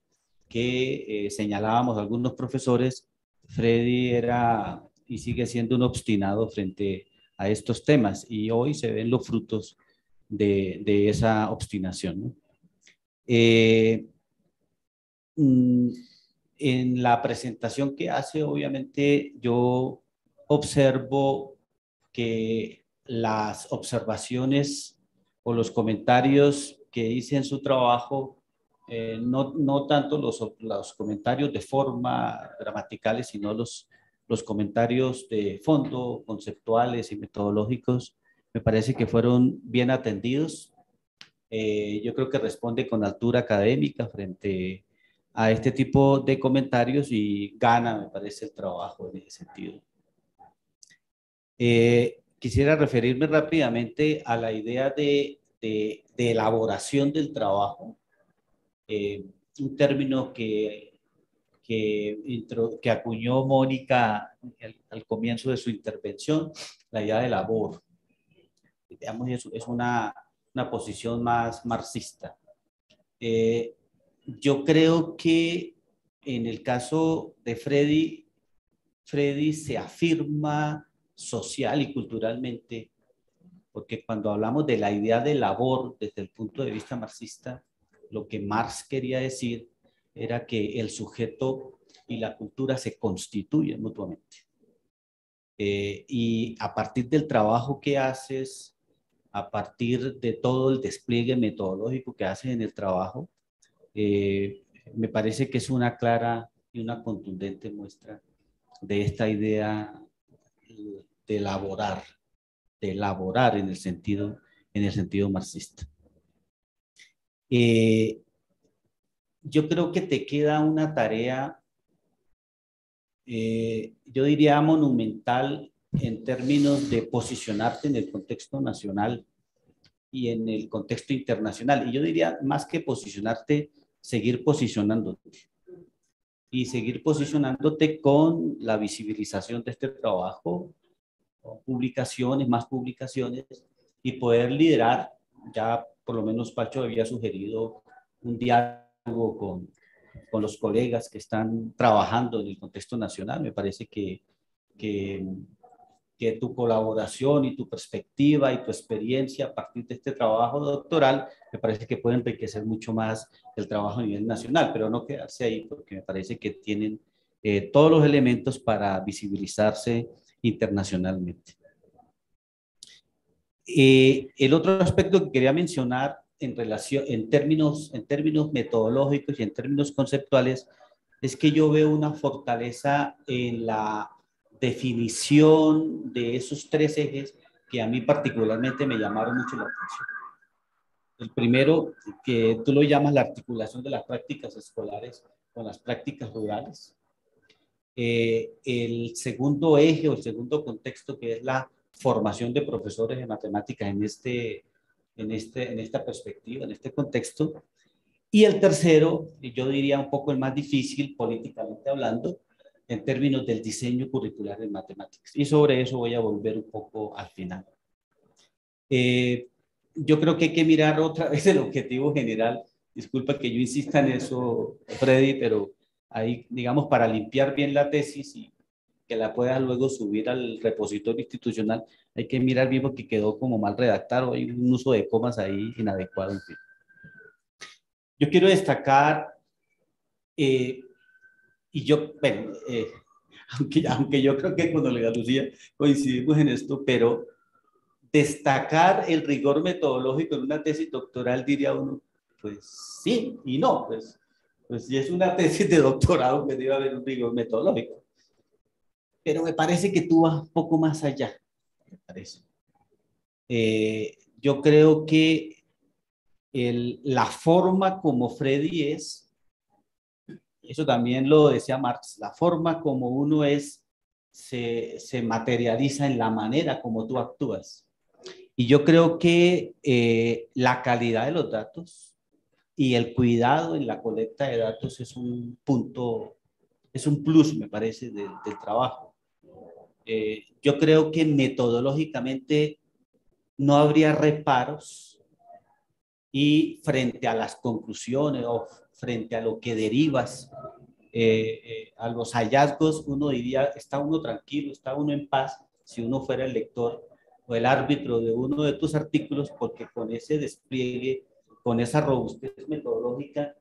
que señalábamos algunos profesores, Freddy era y sigue siendo un obstinado frente a estos temas y hoy se ven los frutos de, de esa obstinación. Eh, mm, en la presentación que hace, obviamente yo observo que las observaciones o los comentarios que hice en su trabajo, eh, no, no, tanto los, los, comentarios de forma gramaticales, sino los, los comentarios de fondo, conceptuales y metodológicos, me parece que fueron bien atendidos. Eh, yo creo que responde con altura académica frente a a este tipo de comentarios y gana, me parece, el trabajo en ese sentido. Eh, quisiera referirme rápidamente a la idea de, de, elaboración del trabajo, eh, un término que, que, acuñó Mónica al, comienzo de su intervención, la idea de labor. Digamos, es, es una, una posición más marxista. Eh, yo creo que en el caso de Freddy, Freddy se afirma social y culturalmente, porque cuando hablamos de la idea de labor desde el punto de vista marxista, lo que Marx quería decir era que el sujeto y la cultura se constituyen mutuamente. Eh, y a partir del trabajo que haces, a partir de todo el despliegue metodológico que haces en el trabajo, eh, me parece que es una clara y una contundente muestra de esta idea de elaborar, de elaborar en el sentido, en el sentido marxista. Eh, yo creo que te queda una tarea, eh, yo diría monumental en términos de posicionarte en el contexto nacional y en el contexto internacional. Y yo diría más que posicionarte, seguir posicionándote y seguir posicionándote con la visibilización de este trabajo, publicaciones, más publicaciones, y poder liderar, ya por lo menos Pacho había sugerido un diálogo con, los colegas que están trabajando en el contexto nacional. Me parece que que tu colaboración y tu perspectiva y tu experiencia a partir de este trabajo doctoral me parece que puede enriquecer mucho más el trabajo a nivel nacional, pero no quedarse ahí porque me parece que tienen eh, todos los elementos para visibilizarse internacionalmente. Eh, el otro aspecto que quería mencionar en, relación, en, términos, en términos metodológicos y en términos conceptuales es que yo veo una fortaleza en la definición de esos tres ejes que a mí particularmente me llamaron mucho la atención. El primero, que tú lo llamas la articulación de las prácticas escolares con las prácticas rurales. Eh, el segundo eje o el segundo contexto que es la formación de profesores de matemáticas en, este, en, este, en esta perspectiva, en este contexto. Y el tercero, yo diría un poco el más difícil políticamente hablando, en términos del diseño curricular de matemáticas. Y sobre eso voy a volver un poco al final. Eh, yo creo que hay que mirar otra vez el objetivo general. Disculpa que yo insista en eso, Freddy, pero ahí, digamos, para limpiar bien la tesis y que la puedas luego subir al repositorio institucional, hay que mirar bien porque quedó como mal redactado, hay un uso de comas ahí inadecuado. Yo quiero destacar eh, y yo, bueno, eh, aunque, aunque yo creo que con Olga Lucía coincidimos en esto, pero destacar el rigor metodológico en una tesis doctoral, diría uno, pues sí y no, pues, pues si es una tesis de doctorado, que debe haber un rigor metodológico. Pero me parece que tú vas un poco más allá, me parece. Eh, yo creo que el, la forma como Freddy es eso también lo decía Marx, la forma como uno es se, se materializa en la manera como tú actúas. Y yo creo que eh, la calidad de los datos y el cuidado en la colecta de datos es un punto, es un plus, me parece, del trabajo. Eh, yo creo que metodológicamente no habría reparos y frente a las conclusiones o frente a lo que derivas, eh, eh, a los hallazgos, uno diría, está uno tranquilo, está uno en paz, si uno fuera el lector o el árbitro de uno de tus artículos, porque con ese despliegue, con esa robustez metodológica,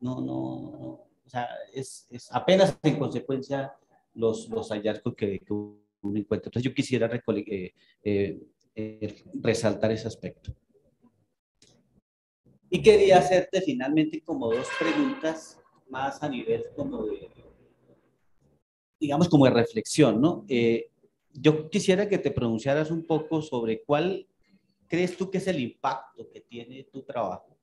no, no, o sea, es, es apenas en consecuencia los, los hallazgos que, uno encuentra. Entonces yo quisiera eh, resaltar ese aspecto. Y quería hacerte finalmente como dos preguntas más a nivel como de, digamos, como de reflexión, ¿no? Eh, yo quisiera que te pronunciaras un poco sobre cuál crees tú que es el impacto que tiene tu trabajo,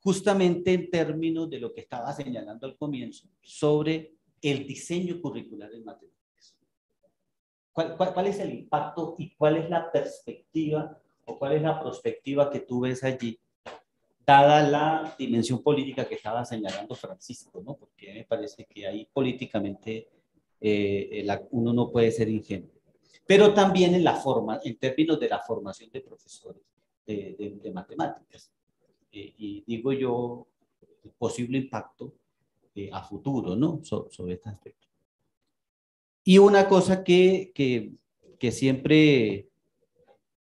justamente en términos de lo que estaba señalando al comienzo, sobre el diseño curricular en matemáticas. ¿Cuál, cuál, cuál es el impacto y cuál es la perspectiva cuál es la perspectiva que tú ves allí, dada la dimensión política que estaba señalando Francisco, ¿no? Porque me parece que ahí políticamente eh, uno no puede ser ingenuo. Pero también en la forma, en términos de la formación de profesores de, matemáticas. Eh, y digo yo, el posible impacto eh, a futuro, ¿no? sobre este aspecto. Y una cosa que, que, que siempre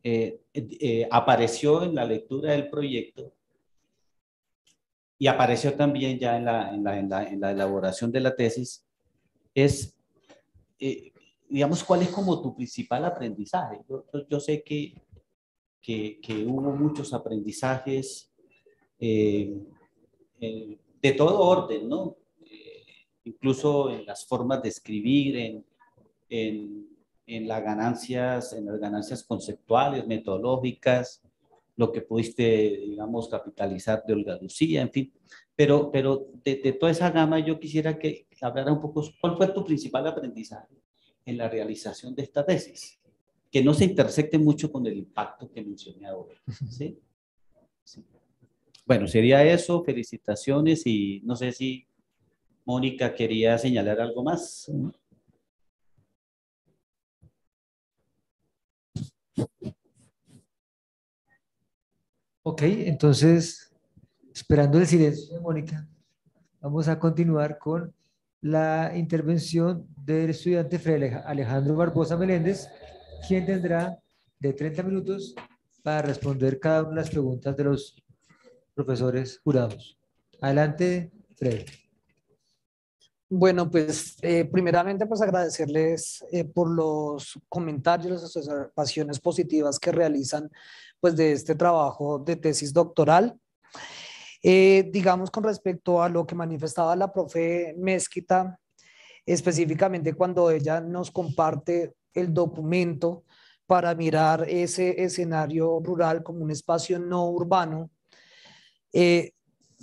eh, eh, apareció en la lectura del proyecto y apareció también ya en la, en la, elaboración de la tesis, es, eh, digamos, cuál es como tu principal aprendizaje. Yo, sé que, que, que, hubo muchos aprendizajes de todo orden, ¿no? incluso en las formas de escribir, en, en en las ganancias, en las ganancias conceptuales, metodológicas, lo que pudiste, digamos, capitalizar de Olga Lucía, en fin. Pero, pero de, toda esa gama yo quisiera que hablara un poco, ¿cuál fue tu principal aprendizaje en la realización de esta tesis? Que no se intersecte mucho con el impacto que mencioné ahora, ¿sí? sí. Bueno, sería eso, felicitaciones y no sé si Mónica quería señalar algo más. Ok, entonces, esperando el silencio de Mónica, vamos a continuar con la intervención del estudiante Freleja Alejandro Barbosa Meléndez, quien tendrá de 30 minutos para responder cada una de las preguntas de los profesores jurados. Adelante, Freddy. Bueno, pues eh, primeramente pues agradecerles eh, por los comentarios, las observaciones positivas que realizan pues de este trabajo de tesis doctoral. Eh, digamos con respecto a lo que manifestaba la profe Mezquita, específicamente cuando ella nos comparte el documento para mirar ese escenario rural como un espacio no urbano,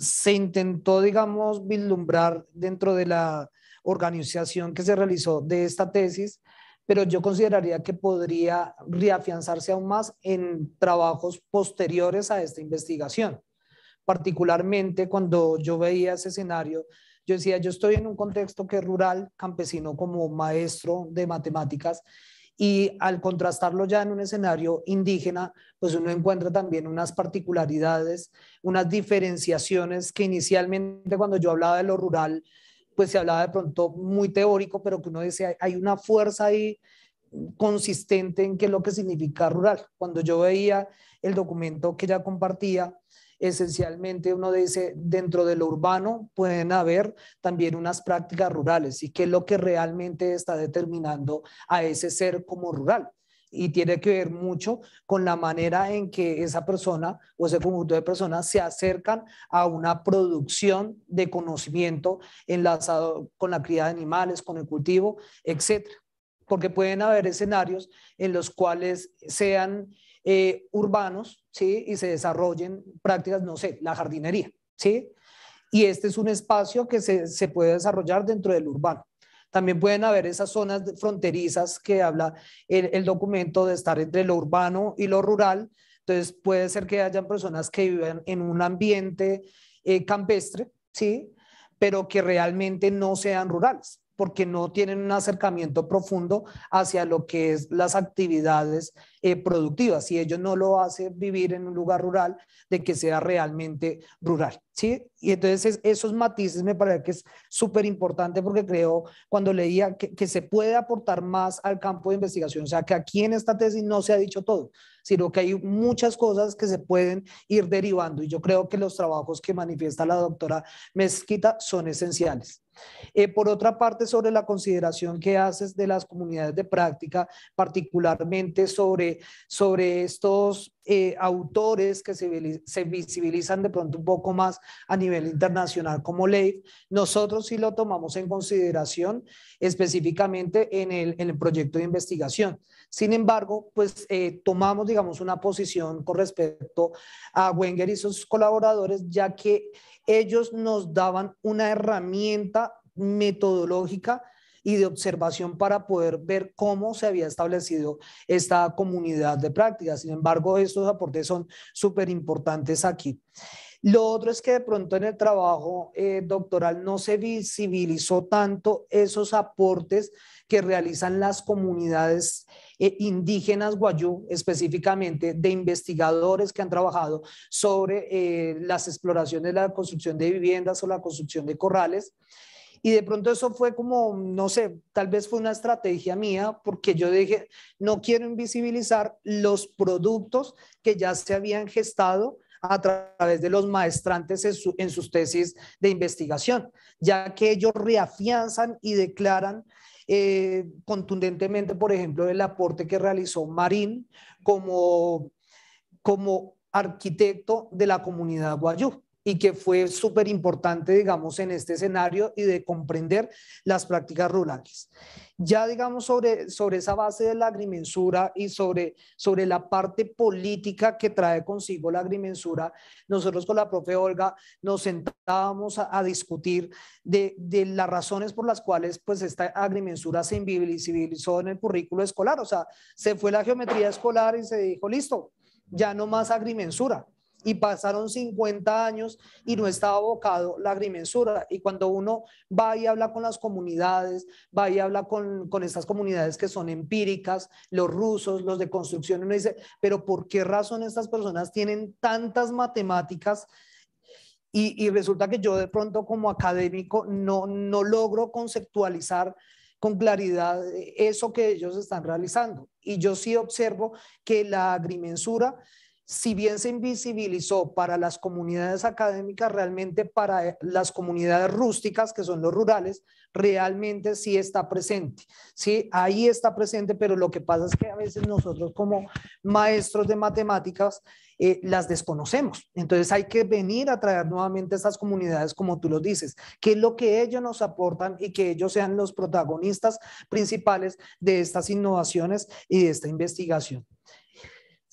se intentó, digamos, vislumbrar dentro de la organización que se realizó de esta tesis, pero yo consideraría que podría reafianzarse aún más en trabajos posteriores a esta investigación. Particularmente cuando yo veía ese escenario, yo decía, yo estoy en un contexto que es rural, campesino como maestro de matemáticas, y al contrastarlo ya en un escenario indígena, pues uno encuentra también unas particularidades, unas diferenciaciones que inicialmente cuando yo hablaba de lo rural, pues se hablaba de pronto muy teórico, pero que uno decía, hay una fuerza ahí consistente en qué es lo que significa rural. Cuando yo veía el documento que ya compartía, esencialmente uno dice, dentro de lo urbano pueden haber también unas prácticas rurales y qué es lo que realmente está determinando a ese ser como rural y tiene que ver mucho con la manera en que esa persona o ese conjunto de personas se acercan a una producción de conocimiento enlazado con la cría de animales, con el cultivo, etcétera. Porque pueden haber escenarios en los cuales sean eh, urbanos, y se desarrollen prácticas, no sé, la jardinería, ¿sí? Y este es un espacio que se, puede desarrollar dentro del urbano. También pueden haber esas zonas fronterizas que habla el, documento de estar entre lo urbano y lo rural. Entonces puede ser que hayan personas que vivan en un ambiente eh, campestre, ¿sí? Pero que realmente no sean rurales porque no tienen un acercamiento profundo hacia lo que es las actividades eh, productivas. y ellos no lo hacen vivir en un lugar rural, de que sea realmente rural. ¿sí? Y entonces esos matices me parece que es súper importante porque creo, cuando leía, que, que se puede aportar más al campo de investigación. O sea, que aquí en esta tesis no se ha dicho todo, sino que hay muchas cosas que se pueden ir derivando. Y yo creo que los trabajos que manifiesta la doctora Mezquita son esenciales. Eh, por otra parte, sobre la consideración que haces de las comunidades de práctica, particularmente sobre, sobre estos eh, autores que se, visibilizan de pronto un poco más a nivel internacional como ley, nosotros sí lo tomamos en consideración específicamente en el, proyecto de investigación. Sin embargo, pues eh, tomamos, digamos, una posición con respecto a Wenger y sus colaboradores, ya que ellos nos daban una herramienta metodológica y de observación para poder ver cómo se había establecido esta comunidad de prácticas. Sin embargo, estos aportes son súper importantes aquí. Lo otro es que de pronto en el trabajo eh, doctoral no se visibilizó tanto esos aportes que realizan las comunidades e indígenas guayú específicamente, de investigadores que han trabajado sobre eh, las exploraciones, la construcción de viviendas o la construcción de corrales. Y de pronto eso fue como, no sé, tal vez fue una estrategia mía, porque yo dije, no quiero invisibilizar los productos que ya se habían gestado a través de los maestrantes en sus tesis de investigación, ya que ellos reafianzan y declaran eh, contundentemente, por ejemplo, el aporte que realizó Marín como, como arquitecto de la comunidad guayú y que fue súper importante, digamos, en este escenario y de comprender las prácticas rurales. Ya, digamos, sobre, sobre esa base de la agrimensura y sobre, sobre la parte política que trae consigo la agrimensura, nosotros con la profe Olga nos sentábamos a, discutir de, de, las razones por las cuales pues esta agrimensura se invisibilizó en el currículo escolar, o sea, se fue la geometría escolar y se dijo, listo, ya no más agrimensura y pasaron 50 años y no estaba abocado la agrimensura. Y cuando uno va y habla con las comunidades, va y habla con, estas comunidades que son empíricas, los rusos, los de construcción, uno dice, pero ¿por qué razón estas personas tienen tantas matemáticas? Y, y, resulta que yo de pronto como académico no, no logro conceptualizar con claridad eh, eso que ellos están realizando. Y yo sí observo que la agrimensura si bien se invisibilizó para las comunidades académicas, realmente para eh, las comunidades rústicas, que son los rurales, realmente sí está presente. Sí, ahí está presente, pero lo que pasa es que a veces nosotros como maestros de matemáticas eh, las desconocemos. Entonces hay que venir a traer nuevamente estas comunidades, como tú lo dices, que es lo que ellos nos aportan y que ellos sean los protagonistas principales de estas innovaciones y de esta investigación.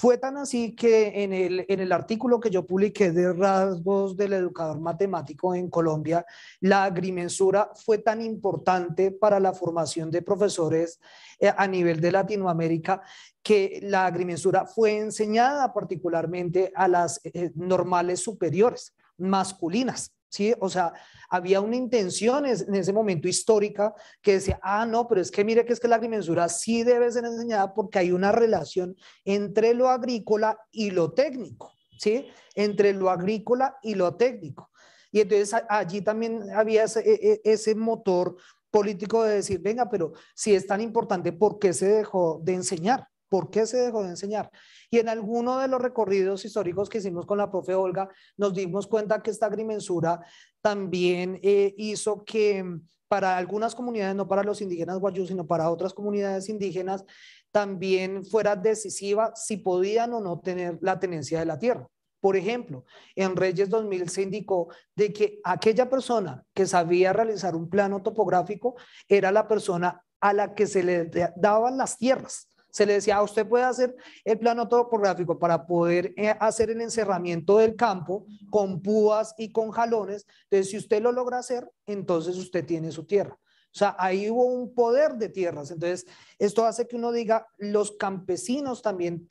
Fue tan así que en el, en el artículo que yo publiqué de rasgos del educador matemático en Colombia, la agrimensura fue tan importante para la formación de profesores eh, a nivel de Latinoamérica que la agrimensura fue enseñada particularmente a las eh, normales superiores masculinas. ¿sí? O sea, había una intención en ese momento histórica que decía, ah, no, pero es que mire que es que la agrimensura sí debe ser enseñada porque hay una relación entre lo agrícola y lo técnico, ¿sí? Entre lo agrícola y lo técnico. Y entonces allí también había ese, e, e, ese motor político de decir, venga, pero si es tan importante, ¿por qué se dejó de enseñar? ¿Por qué se dejó de enseñar? Y en alguno de los recorridos históricos que hicimos con la profe Olga, nos dimos cuenta que esta agrimensura también eh, hizo que mm, para algunas comunidades, no para los indígenas guayú, sino para otras comunidades indígenas, también fuera decisiva si podían o no tener la tenencia de la tierra. Por ejemplo, en Reyes 2000 se indicó de que aquella persona que sabía realizar un plano topográfico era la persona a la que se le daban las tierras. Se le decía, ah, usted puede hacer el plano topográfico para poder eh, hacer el encerramiento del campo con púas y con jalones. Entonces, si usted lo logra hacer, entonces usted tiene su tierra. O sea, ahí hubo un poder de tierras. Entonces, esto hace que uno diga, los campesinos también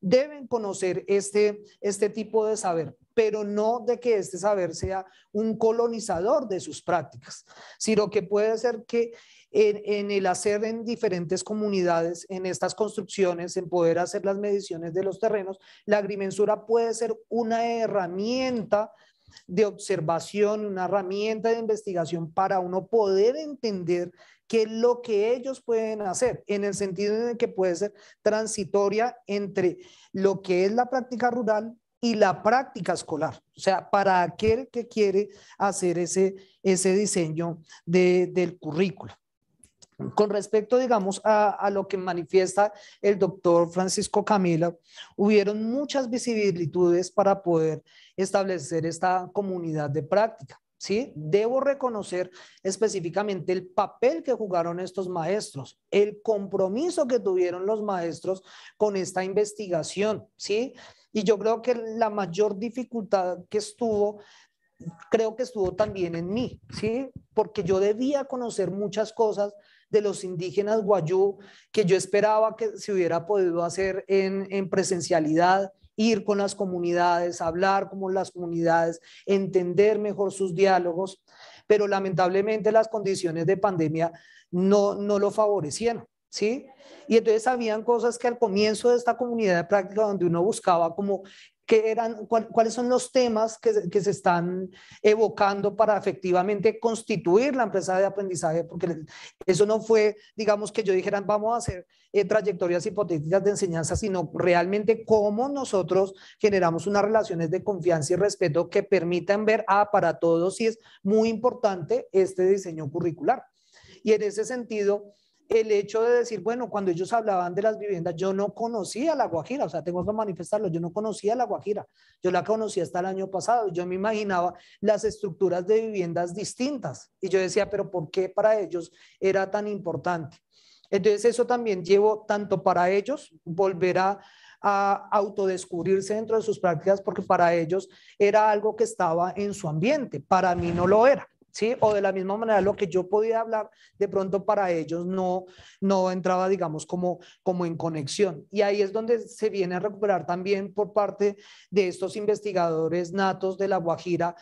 deben conocer este, este tipo de saber, pero no de que este saber sea un colonizador de sus prácticas, sino que puede ser que en, el hacer en diferentes comunidades, en estas construcciones, en poder hacer las mediciones de los terrenos, la agrimensura puede ser una herramienta de observación, una herramienta de investigación para uno poder entender qué es lo que ellos pueden hacer, en el sentido de que puede ser transitoria entre lo que es la práctica rural y la práctica escolar. O sea, para aquel que quiere hacer ese, ese diseño del currículo. Con respecto, digamos, a, lo que manifiesta el doctor Francisco Camila, hubieron muchas visibilidades para poder establecer esta comunidad de práctica. ¿sí? Debo reconocer específicamente el papel que jugaron estos maestros, el compromiso que tuvieron los maestros con esta investigación. ¿sí? Y yo creo que la mayor dificultad que estuvo creo que estuvo también en mí, ¿sí? Porque yo debía conocer muchas cosas de los indígenas guayú, que yo esperaba que se hubiera podido hacer en, presencialidad, ir con las comunidades, hablar con las comunidades, entender mejor sus diálogos, pero lamentablemente las condiciones de pandemia no, no lo favorecieron. ¿Sí? Y entonces habían cosas que al comienzo de esta comunidad de práctica donde uno buscaba como eran, cuáles son los temas que, se están evocando para efectivamente constituir la empresa de aprendizaje, porque eso no fue, digamos, que yo dijera, vamos a hacer eh, trayectorias hipotéticas de enseñanza, sino realmente cómo nosotros generamos unas relaciones de confianza y respeto que permitan ver, a ah, para todos y es muy importante este diseño curricular. Y en ese sentido, el hecho de decir, bueno, cuando ellos hablaban de las viviendas, yo no conocía la Guajira, o sea, tengo que manifestarlo, yo no conocía la Guajira, yo la conocí hasta el año pasado, yo me imaginaba las estructuras de viviendas distintas y yo decía, pero ¿por qué para ellos era tan importante? Entonces eso también llevo tanto para ellos, volver a autodescubrirse dentro de sus prácticas porque para ellos era algo que estaba en su ambiente, para mí no lo era. O de la misma manera lo que yo podía hablar, de pronto para ellos no, no entraba, digamos, como, como en conexión. Y ahí es donde se viene a recuperar también por parte de estos investigadores natos de La Guajira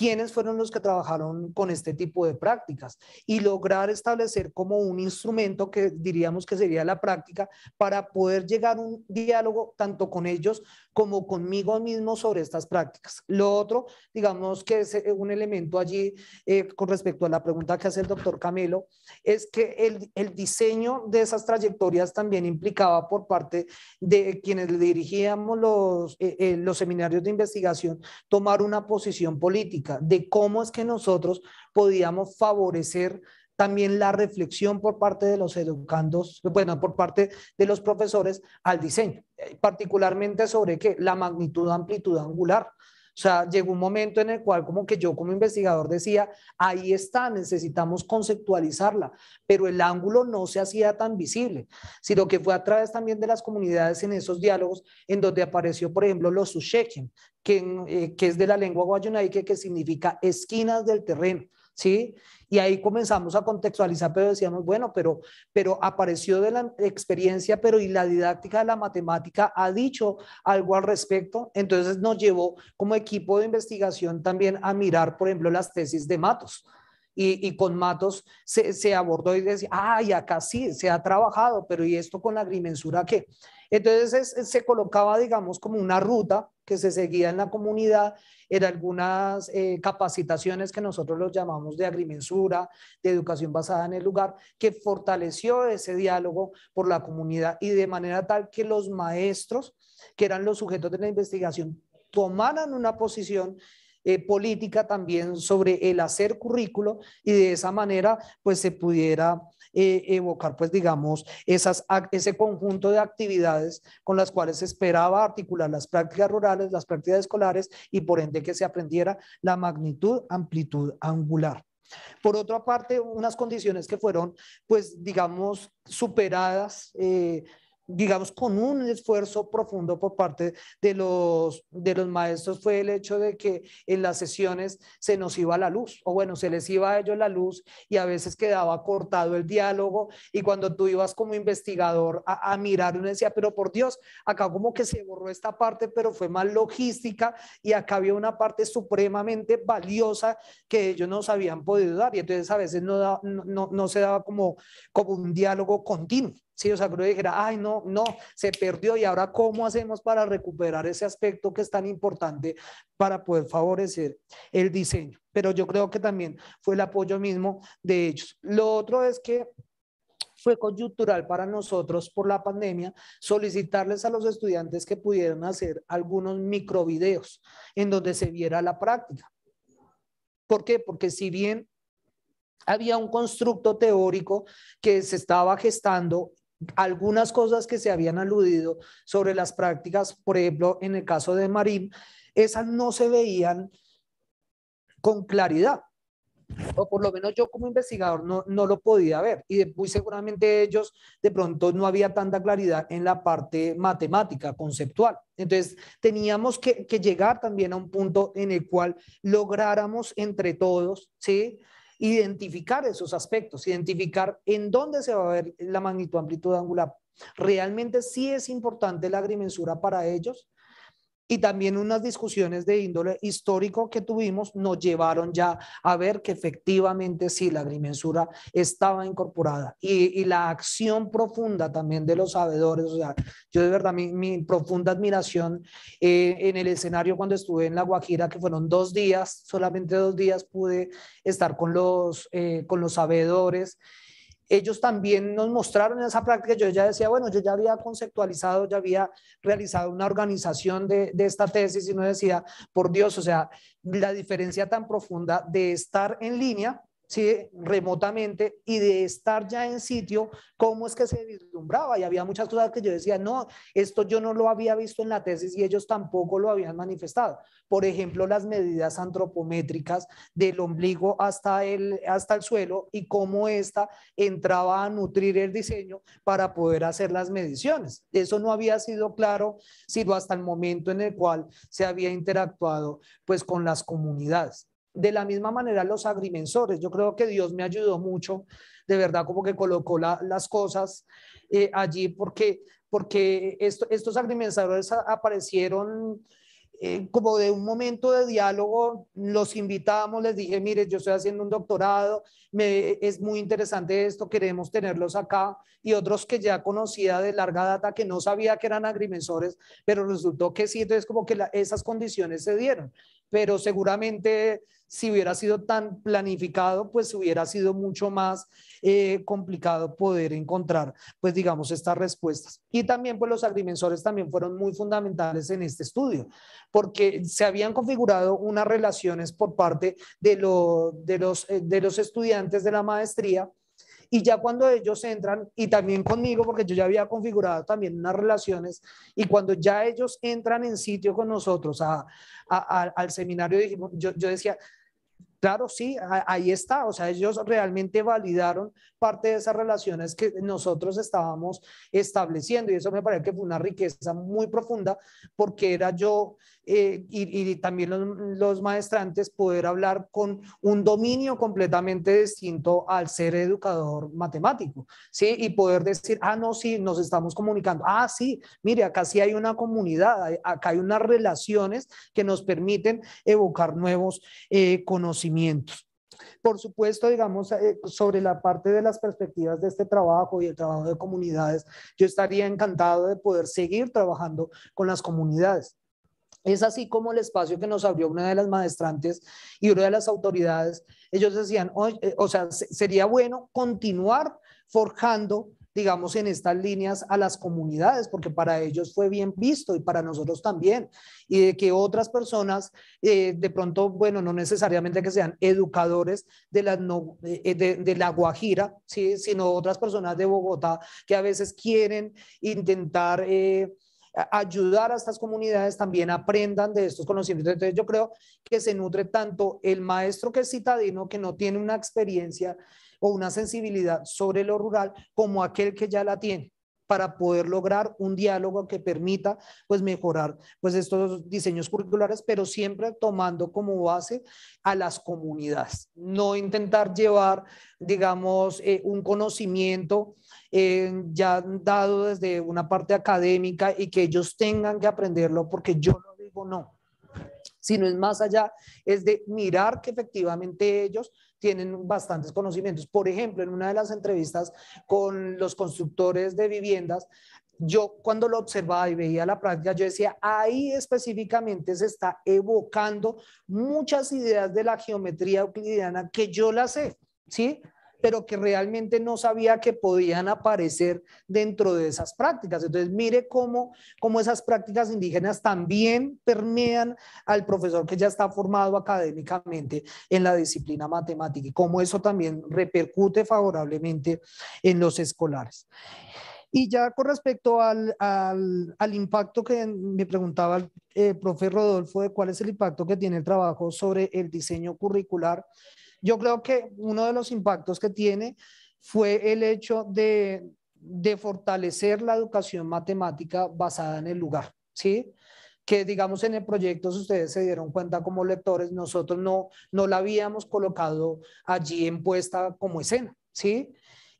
quiénes fueron los que trabajaron con este tipo de prácticas y lograr establecer como un instrumento que diríamos que sería la práctica para poder llegar a un diálogo tanto con ellos como conmigo mismo sobre estas prácticas. Lo otro, digamos que es eh, un elemento allí eh, con respecto a la pregunta que hace el doctor Camelo, es que el, diseño de esas trayectorias también implicaba por parte de quienes dirigíamos los, eh, los seminarios de investigación tomar una posición política de cómo es que nosotros podíamos favorecer también la reflexión por parte de los educandos, bueno, por parte de los profesores al diseño, eh, particularmente sobre que la magnitud, amplitud angular. O sea, llegó un momento en el cual como que yo como investigador decía, ahí está, necesitamos conceptualizarla, pero el ángulo no se hacía tan visible, sino que fue a través también de las comunidades en esos diálogos en donde apareció, por ejemplo, los Sushekin, eh, que, es de la lengua guayunaique, que significa esquinas del terreno. ¿Sí? Y ahí comenzamos a contextualizar, pero decíamos, bueno, pero, pero apareció de la experiencia, pero y la didáctica de la matemática ha dicho algo al respecto. Entonces nos llevó como equipo de investigación también a mirar, por ejemplo, las tesis de Matos. Y, con Matos se, abordó y decía, ay, y acá sí, se ha trabajado, pero ¿y esto con la agrimensura qué? Entonces se colocaba, digamos, como una ruta que se seguía en la comunidad, eran algunas eh, capacitaciones que nosotros los llamamos de agrimensura, de educación basada en el lugar, que fortaleció ese diálogo por la comunidad y de manera tal que los maestros, que eran los sujetos de la investigación, tomaran una posición eh, política también sobre el hacer currículo y de esa manera pues se pudiera eh, evocar, pues digamos, esas, ese conjunto de actividades con las cuales se esperaba articular las prácticas rurales, las prácticas escolares y por ende que se aprendiera la magnitud, amplitud angular. Por otra parte, unas condiciones que fueron, pues, digamos, superadas eh, digamos, con un esfuerzo profundo por parte de los, de los maestros fue el hecho de que en las sesiones se nos iba la luz, o bueno, se les iba a ellos la luz y a veces quedaba cortado el diálogo y cuando tú ibas como investigador a, mirar, uno decía, pero por Dios, acá como que se borró esta parte, pero fue más logística y acá había una parte supremamente valiosa que ellos nos habían podido dar y entonces a veces no, no, no, no se daba como, como un diálogo continuo sí, o sea, dijera, ay, no, no, se perdió y ahora cómo hacemos para recuperar ese aspecto que es tan importante para poder favorecer el diseño. Pero yo creo que también fue el apoyo mismo de ellos. Lo otro es que fue coyuntural para nosotros por la pandemia solicitarles a los estudiantes que pudieran hacer algunos microvideos en donde se viera la práctica. ¿Por qué? Porque si bien había un constructo teórico que se estaba gestando algunas cosas que se habían aludido sobre las prácticas, por ejemplo, en el caso de Marín, esas no se veían con claridad. O por lo menos yo como investigador no, no lo podía ver. Y muy seguramente ellos de pronto no había tanta claridad en la parte matemática, conceptual. Entonces teníamos que, que llegar también a un punto en el cual lográramos entre todos, ¿sí? identificar esos aspectos, identificar en dónde se va a ver la magnitud, amplitud angular. Realmente sí es importante la agrimensura para ellos, y también unas discusiones de índole histórico que tuvimos nos llevaron ya a ver que efectivamente sí, la agrimensura estaba incorporada y, la acción profunda también de los sabedores, o sea, yo de verdad mi, profunda admiración eh, en el escenario cuando estuve en La Guajira, que fueron dos días, solamente dos días pude estar con los, eh, con los sabedores ellos también nos mostraron esa práctica. Yo ya decía, bueno, yo ya había conceptualizado, ya había realizado una organización de, esta tesis y no decía, por Dios, o sea, la diferencia tan profunda de estar en línea ¿sí? remotamente y de estar ya en sitio, cómo es que se vislumbraba. Y había muchas cosas que yo decía, no, esto yo no lo había visto en la tesis y ellos tampoco lo habían manifestado. Por ejemplo, las medidas antropométricas del ombligo hasta el, hasta el suelo y cómo esta entraba a nutrir el diseño para poder hacer las mediciones. Eso no había sido claro, sino hasta el momento en el cual se había interactuado pues con las comunidades. De la misma manera, los agrimensores. Yo creo que Dios me ayudó mucho, de verdad, como que colocó las cosas eh, allí, porque, porque estos agrimensores aparecieron eh, como de un momento de diálogo. Los invitamos, les dije, mire, yo estoy haciendo un doctorado, me, es muy interesante esto, queremos tenerlos acá. Y otros que ya conocía de larga data, que no sabía que eran agrimensores, pero resultó que sí, entonces como que esas condiciones se dieron pero seguramente si hubiera sido tan planificado, pues hubiera sido mucho más eh, complicado poder encontrar, pues digamos, estas respuestas. Y también, pues los agrimensores también fueron muy fundamentales en este estudio, porque se habían configurado unas relaciones por parte de, de, los, eh, de los estudiantes de la maestría y ya cuando ellos entran, y también conmigo, porque yo ya había configurado también unas relaciones, y cuando ya ellos entran en sitio con nosotros a, al seminario, yo, yo decía, Claro, sí, ahí está. O sea, ellos realmente validaron parte de esas relaciones que nosotros estábamos estableciendo y eso me parece que fue una riqueza muy profunda porque era yo eh, y, también los, maestrantes poder hablar con un dominio completamente distinto al ser educador matemático, ¿sí? Y poder decir, ah, no, sí, nos estamos comunicando, ah, sí, mire, acá sí hay una comunidad, acá hay unas relaciones que nos permiten evocar nuevos eh, conocimientos. Por supuesto, digamos, eh, sobre la parte de las perspectivas de este trabajo y el trabajo de comunidades, yo estaría encantado de poder seguir trabajando con las comunidades. Es así como el espacio que nos abrió una de las maestrantes y una de las autoridades, ellos decían, eh, o, sea, sería bueno continuar forjando digamos, en estas líneas a las comunidades, porque para ellos fue bien visto y para nosotros también, y de que otras personas, eh, de pronto, bueno, no necesariamente que sean educadores de eh, la, Guajira, sino otras personas de Bogotá que a veces quieren intentar ayudar a estas comunidades también aprendan de estos conocimientos. Entonces yo creo que se nutre tanto el maestro que es citadino, que no tiene una experiencia o una sensibilidad sobre lo rural, como aquel que ya la tiene para poder lograr un diálogo que permita pues mejorar pues estos diseños curriculares, pero siempre tomando como base a las comunidades, no intentar llevar digamos eh, un conocimiento eh, ya ya dado desde una parte académica y que ellos tengan que aprenderlo porque yo no digo no, sino es más allá, es de mirar que efectivamente ellos tienen bastantes conocimientos. Por ejemplo, en una de las entrevistas con los constructores de viviendas, yo cuando lo observaba y veía la práctica, yo decía, ahí específicamente se está evocando muchas ideas de la geometría euclidiana que yo la sé, ¿sí? pero que realmente no sabía que podían aparecer dentro de esas prácticas. Entonces, mire cómo, cómo esas prácticas indígenas también permean al profesor que ya está formado académicamente en la disciplina matemática y cómo eso también repercute favorablemente en los escolares. Y ya con respecto al, impacto que me preguntaba el eh, profe Rodolfo de cuál es el impacto que tiene el trabajo sobre el diseño curricular, yo creo que uno de los impactos que tiene fue el hecho de, fortalecer la educación matemática basada en el lugar, ¿sí? que digamos en el proyecto, si ustedes se dieron cuenta como lectores, nosotros no, no la habíamos colocado allí en puesta como escena, ¿sí?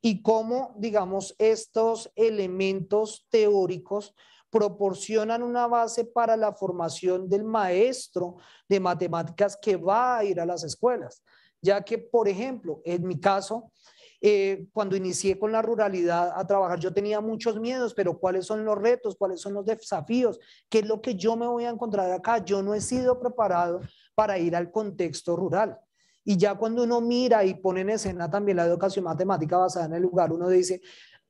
Y cómo, digamos, estos elementos teóricos proporcionan una base para la formación del maestro de matemáticas que va a ir a las escuelas ya que, por ejemplo, en mi caso, eh, cuando inicié con la ruralidad a trabajar, yo tenía muchos miedos, pero ¿cuáles son los retos? ¿Cuáles son los desafíos? ¿Qué es lo que yo me voy a encontrar acá? Yo no he sido preparado para ir al contexto rural. Y ya cuando uno mira y pone en escena también la educación matemática basada en el lugar, uno dice,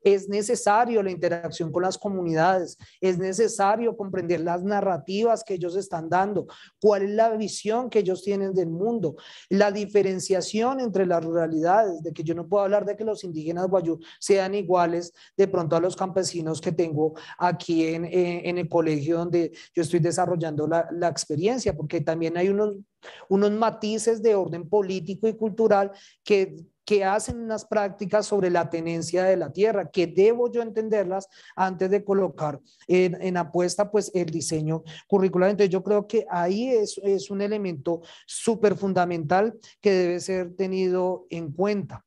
es necesario la interacción con las comunidades, es necesario comprender las narrativas que ellos están dando, cuál es la visión que ellos tienen del mundo, la diferenciación entre las ruralidades, de que yo no puedo hablar de que los indígenas guayú sean iguales de pronto a los campesinos que tengo aquí en, el colegio donde yo estoy desarrollando la, experiencia, porque también hay unos unos matices de orden político y cultural que que hacen unas prácticas sobre la tenencia de la tierra, que debo yo entenderlas antes de colocar en, apuesta pues el diseño curricular. Entonces yo creo que ahí es, un elemento súper fundamental que debe ser tenido en cuenta.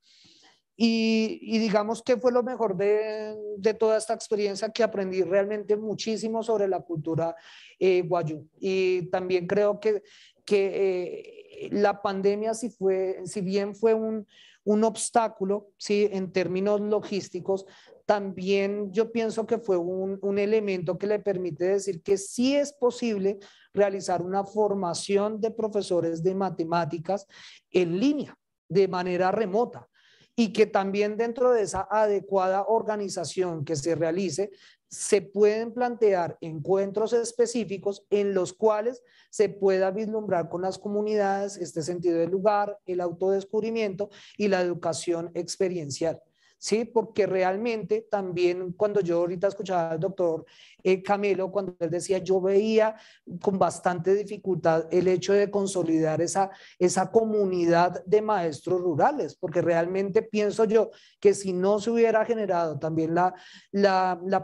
Y, digamos que fue lo mejor de, toda esta experiencia que aprendí realmente muchísimo sobre la cultura eh, guayú. Y también creo que, que eh, la pandemia, si, fue, si bien fue un, un obstáculo, ¿sí? En términos logísticos, también yo pienso que fue un, un, elemento que le permite decir que sí es posible realizar una formación de profesores de matemáticas en línea, de manera remota y que también dentro de esa adecuada organización que se realice, se pueden plantear encuentros específicos en los cuales se pueda vislumbrar con las comunidades este sentido del lugar, el autodescubrimiento y la educación experiencial. ¿sí? Porque realmente también cuando yo ahorita escuchaba al doctor eh, Camilo, Camelo, cuando él decía, yo veía con bastante dificultad el hecho de consolidar esa, esa comunidad de maestros rurales, porque realmente pienso yo que si no se hubiera generado también la,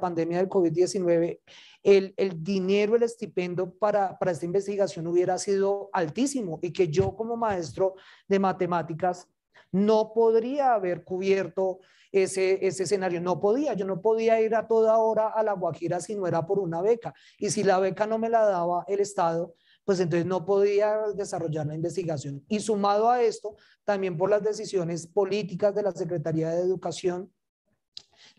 pandemia del COVID-19, el, dinero, el estipendo para, para esta investigación hubiera sido altísimo y que yo como maestro de matemáticas no podría haber cubierto ese, escenario. No podía, yo no podía ir a toda hora a La Guajira si no era por una beca. Y si la beca no me la daba el Estado, pues entonces no podía desarrollar la investigación. Y sumado a esto, también por las decisiones políticas de la Secretaría de Educación,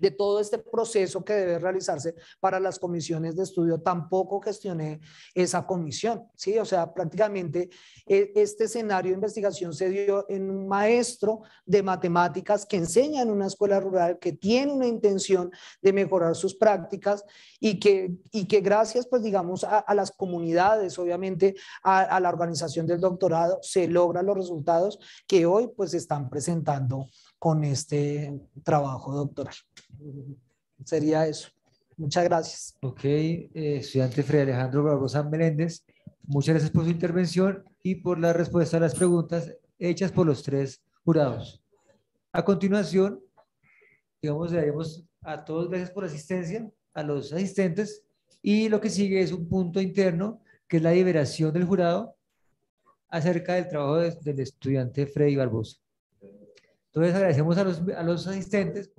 de todo este proceso que debe realizarse para las comisiones de estudio, tampoco gestioné esa comisión, ¿sí? O sea, prácticamente e, este escenario de investigación se dio en un maestro de matemáticas que enseña en una escuela rural, que tiene una intención de mejorar sus prácticas y que, y que gracias, pues digamos, a, las comunidades, obviamente, a, a la organización del doctorado, se logran los resultados que hoy pues están presentando con este trabajo doctoral. Sería eso. Muchas gracias. Ok, eh, estudiante Fred Alejandro Barbosa Meléndez, muchas gracias por su intervención y por la respuesta a las preguntas hechas por los tres jurados. A continuación, digamos, le daremos a todos gracias por asistencia, a los asistentes, y lo que sigue es un punto interno, que es la liberación del jurado acerca del trabajo del estudiante Freddy Barbosa. Entonces agradecemos a los, a los asistentes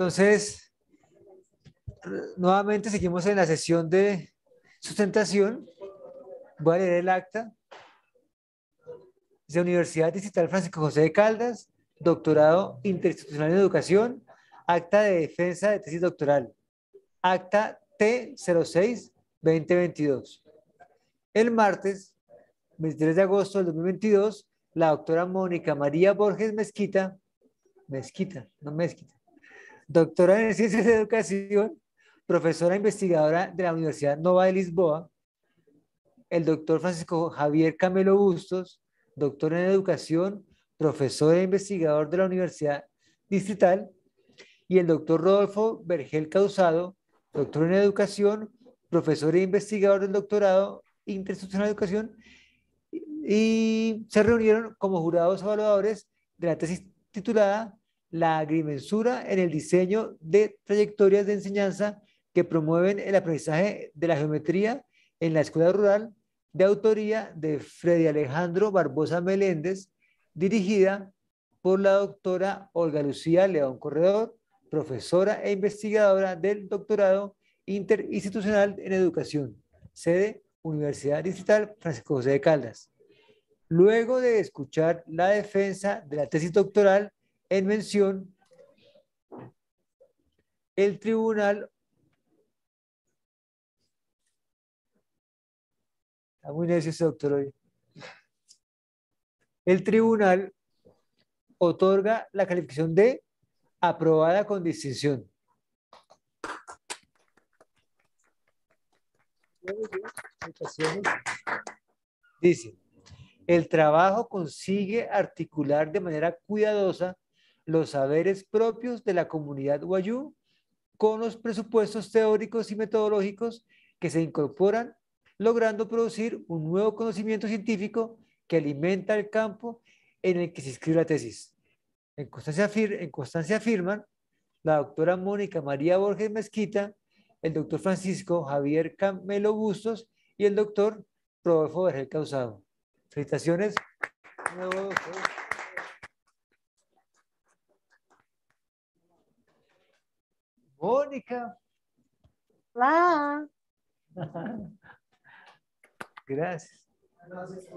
Entonces, nuevamente seguimos en la sesión de sustentación. Voy a leer el acta de Universidad Digital Francisco José de Caldas, doctorado interinstitucional en educación, acta de defensa de tesis doctoral, acta T06-2022. El martes, 23 de agosto del 2022, la doctora Mónica María Borges Mezquita, Mezquita, no Mezquita, doctora en Ciencias de Educación, profesora investigadora de la Universidad Nova de Lisboa, el doctor Francisco Javier Camelo Bustos, doctor en Educación, profesor e investigador de la Universidad Distrital, y el doctor Rodolfo Vergel Causado, doctor en Educación, profesor e investigador del doctorado Interinstitucional de Educación, y se reunieron como jurados evaluadores de la tesis titulada la agrimensura en el diseño de trayectorias de enseñanza que promueven el aprendizaje de la geometría en la escuela rural de autoría de Freddy Alejandro Barbosa Meléndez, dirigida por la doctora Olga Lucía León Corredor, profesora e investigadora del doctorado interinstitucional en educación, sede Universidad Digital Francisco José de Caldas. Luego de escuchar la defensa de la tesis doctoral en mención, el tribunal hoy. El tribunal otorga la calificación de aprobada con distinción. Dice, el trabajo consigue articular de manera cuidadosa los saberes propios de la comunidad Wayú con los presupuestos teóricos y metodológicos que se incorporan, logrando producir un nuevo conocimiento científico que alimenta el campo en el que se inscribe la tesis. En constancia, en constancia firman la doctora Mónica María Borges Mezquita, el doctor Francisco Javier Camelo Bustos y el doctor Rodolfo Vergel Causado. Felicitaciones. Mônica? Lá. Graças.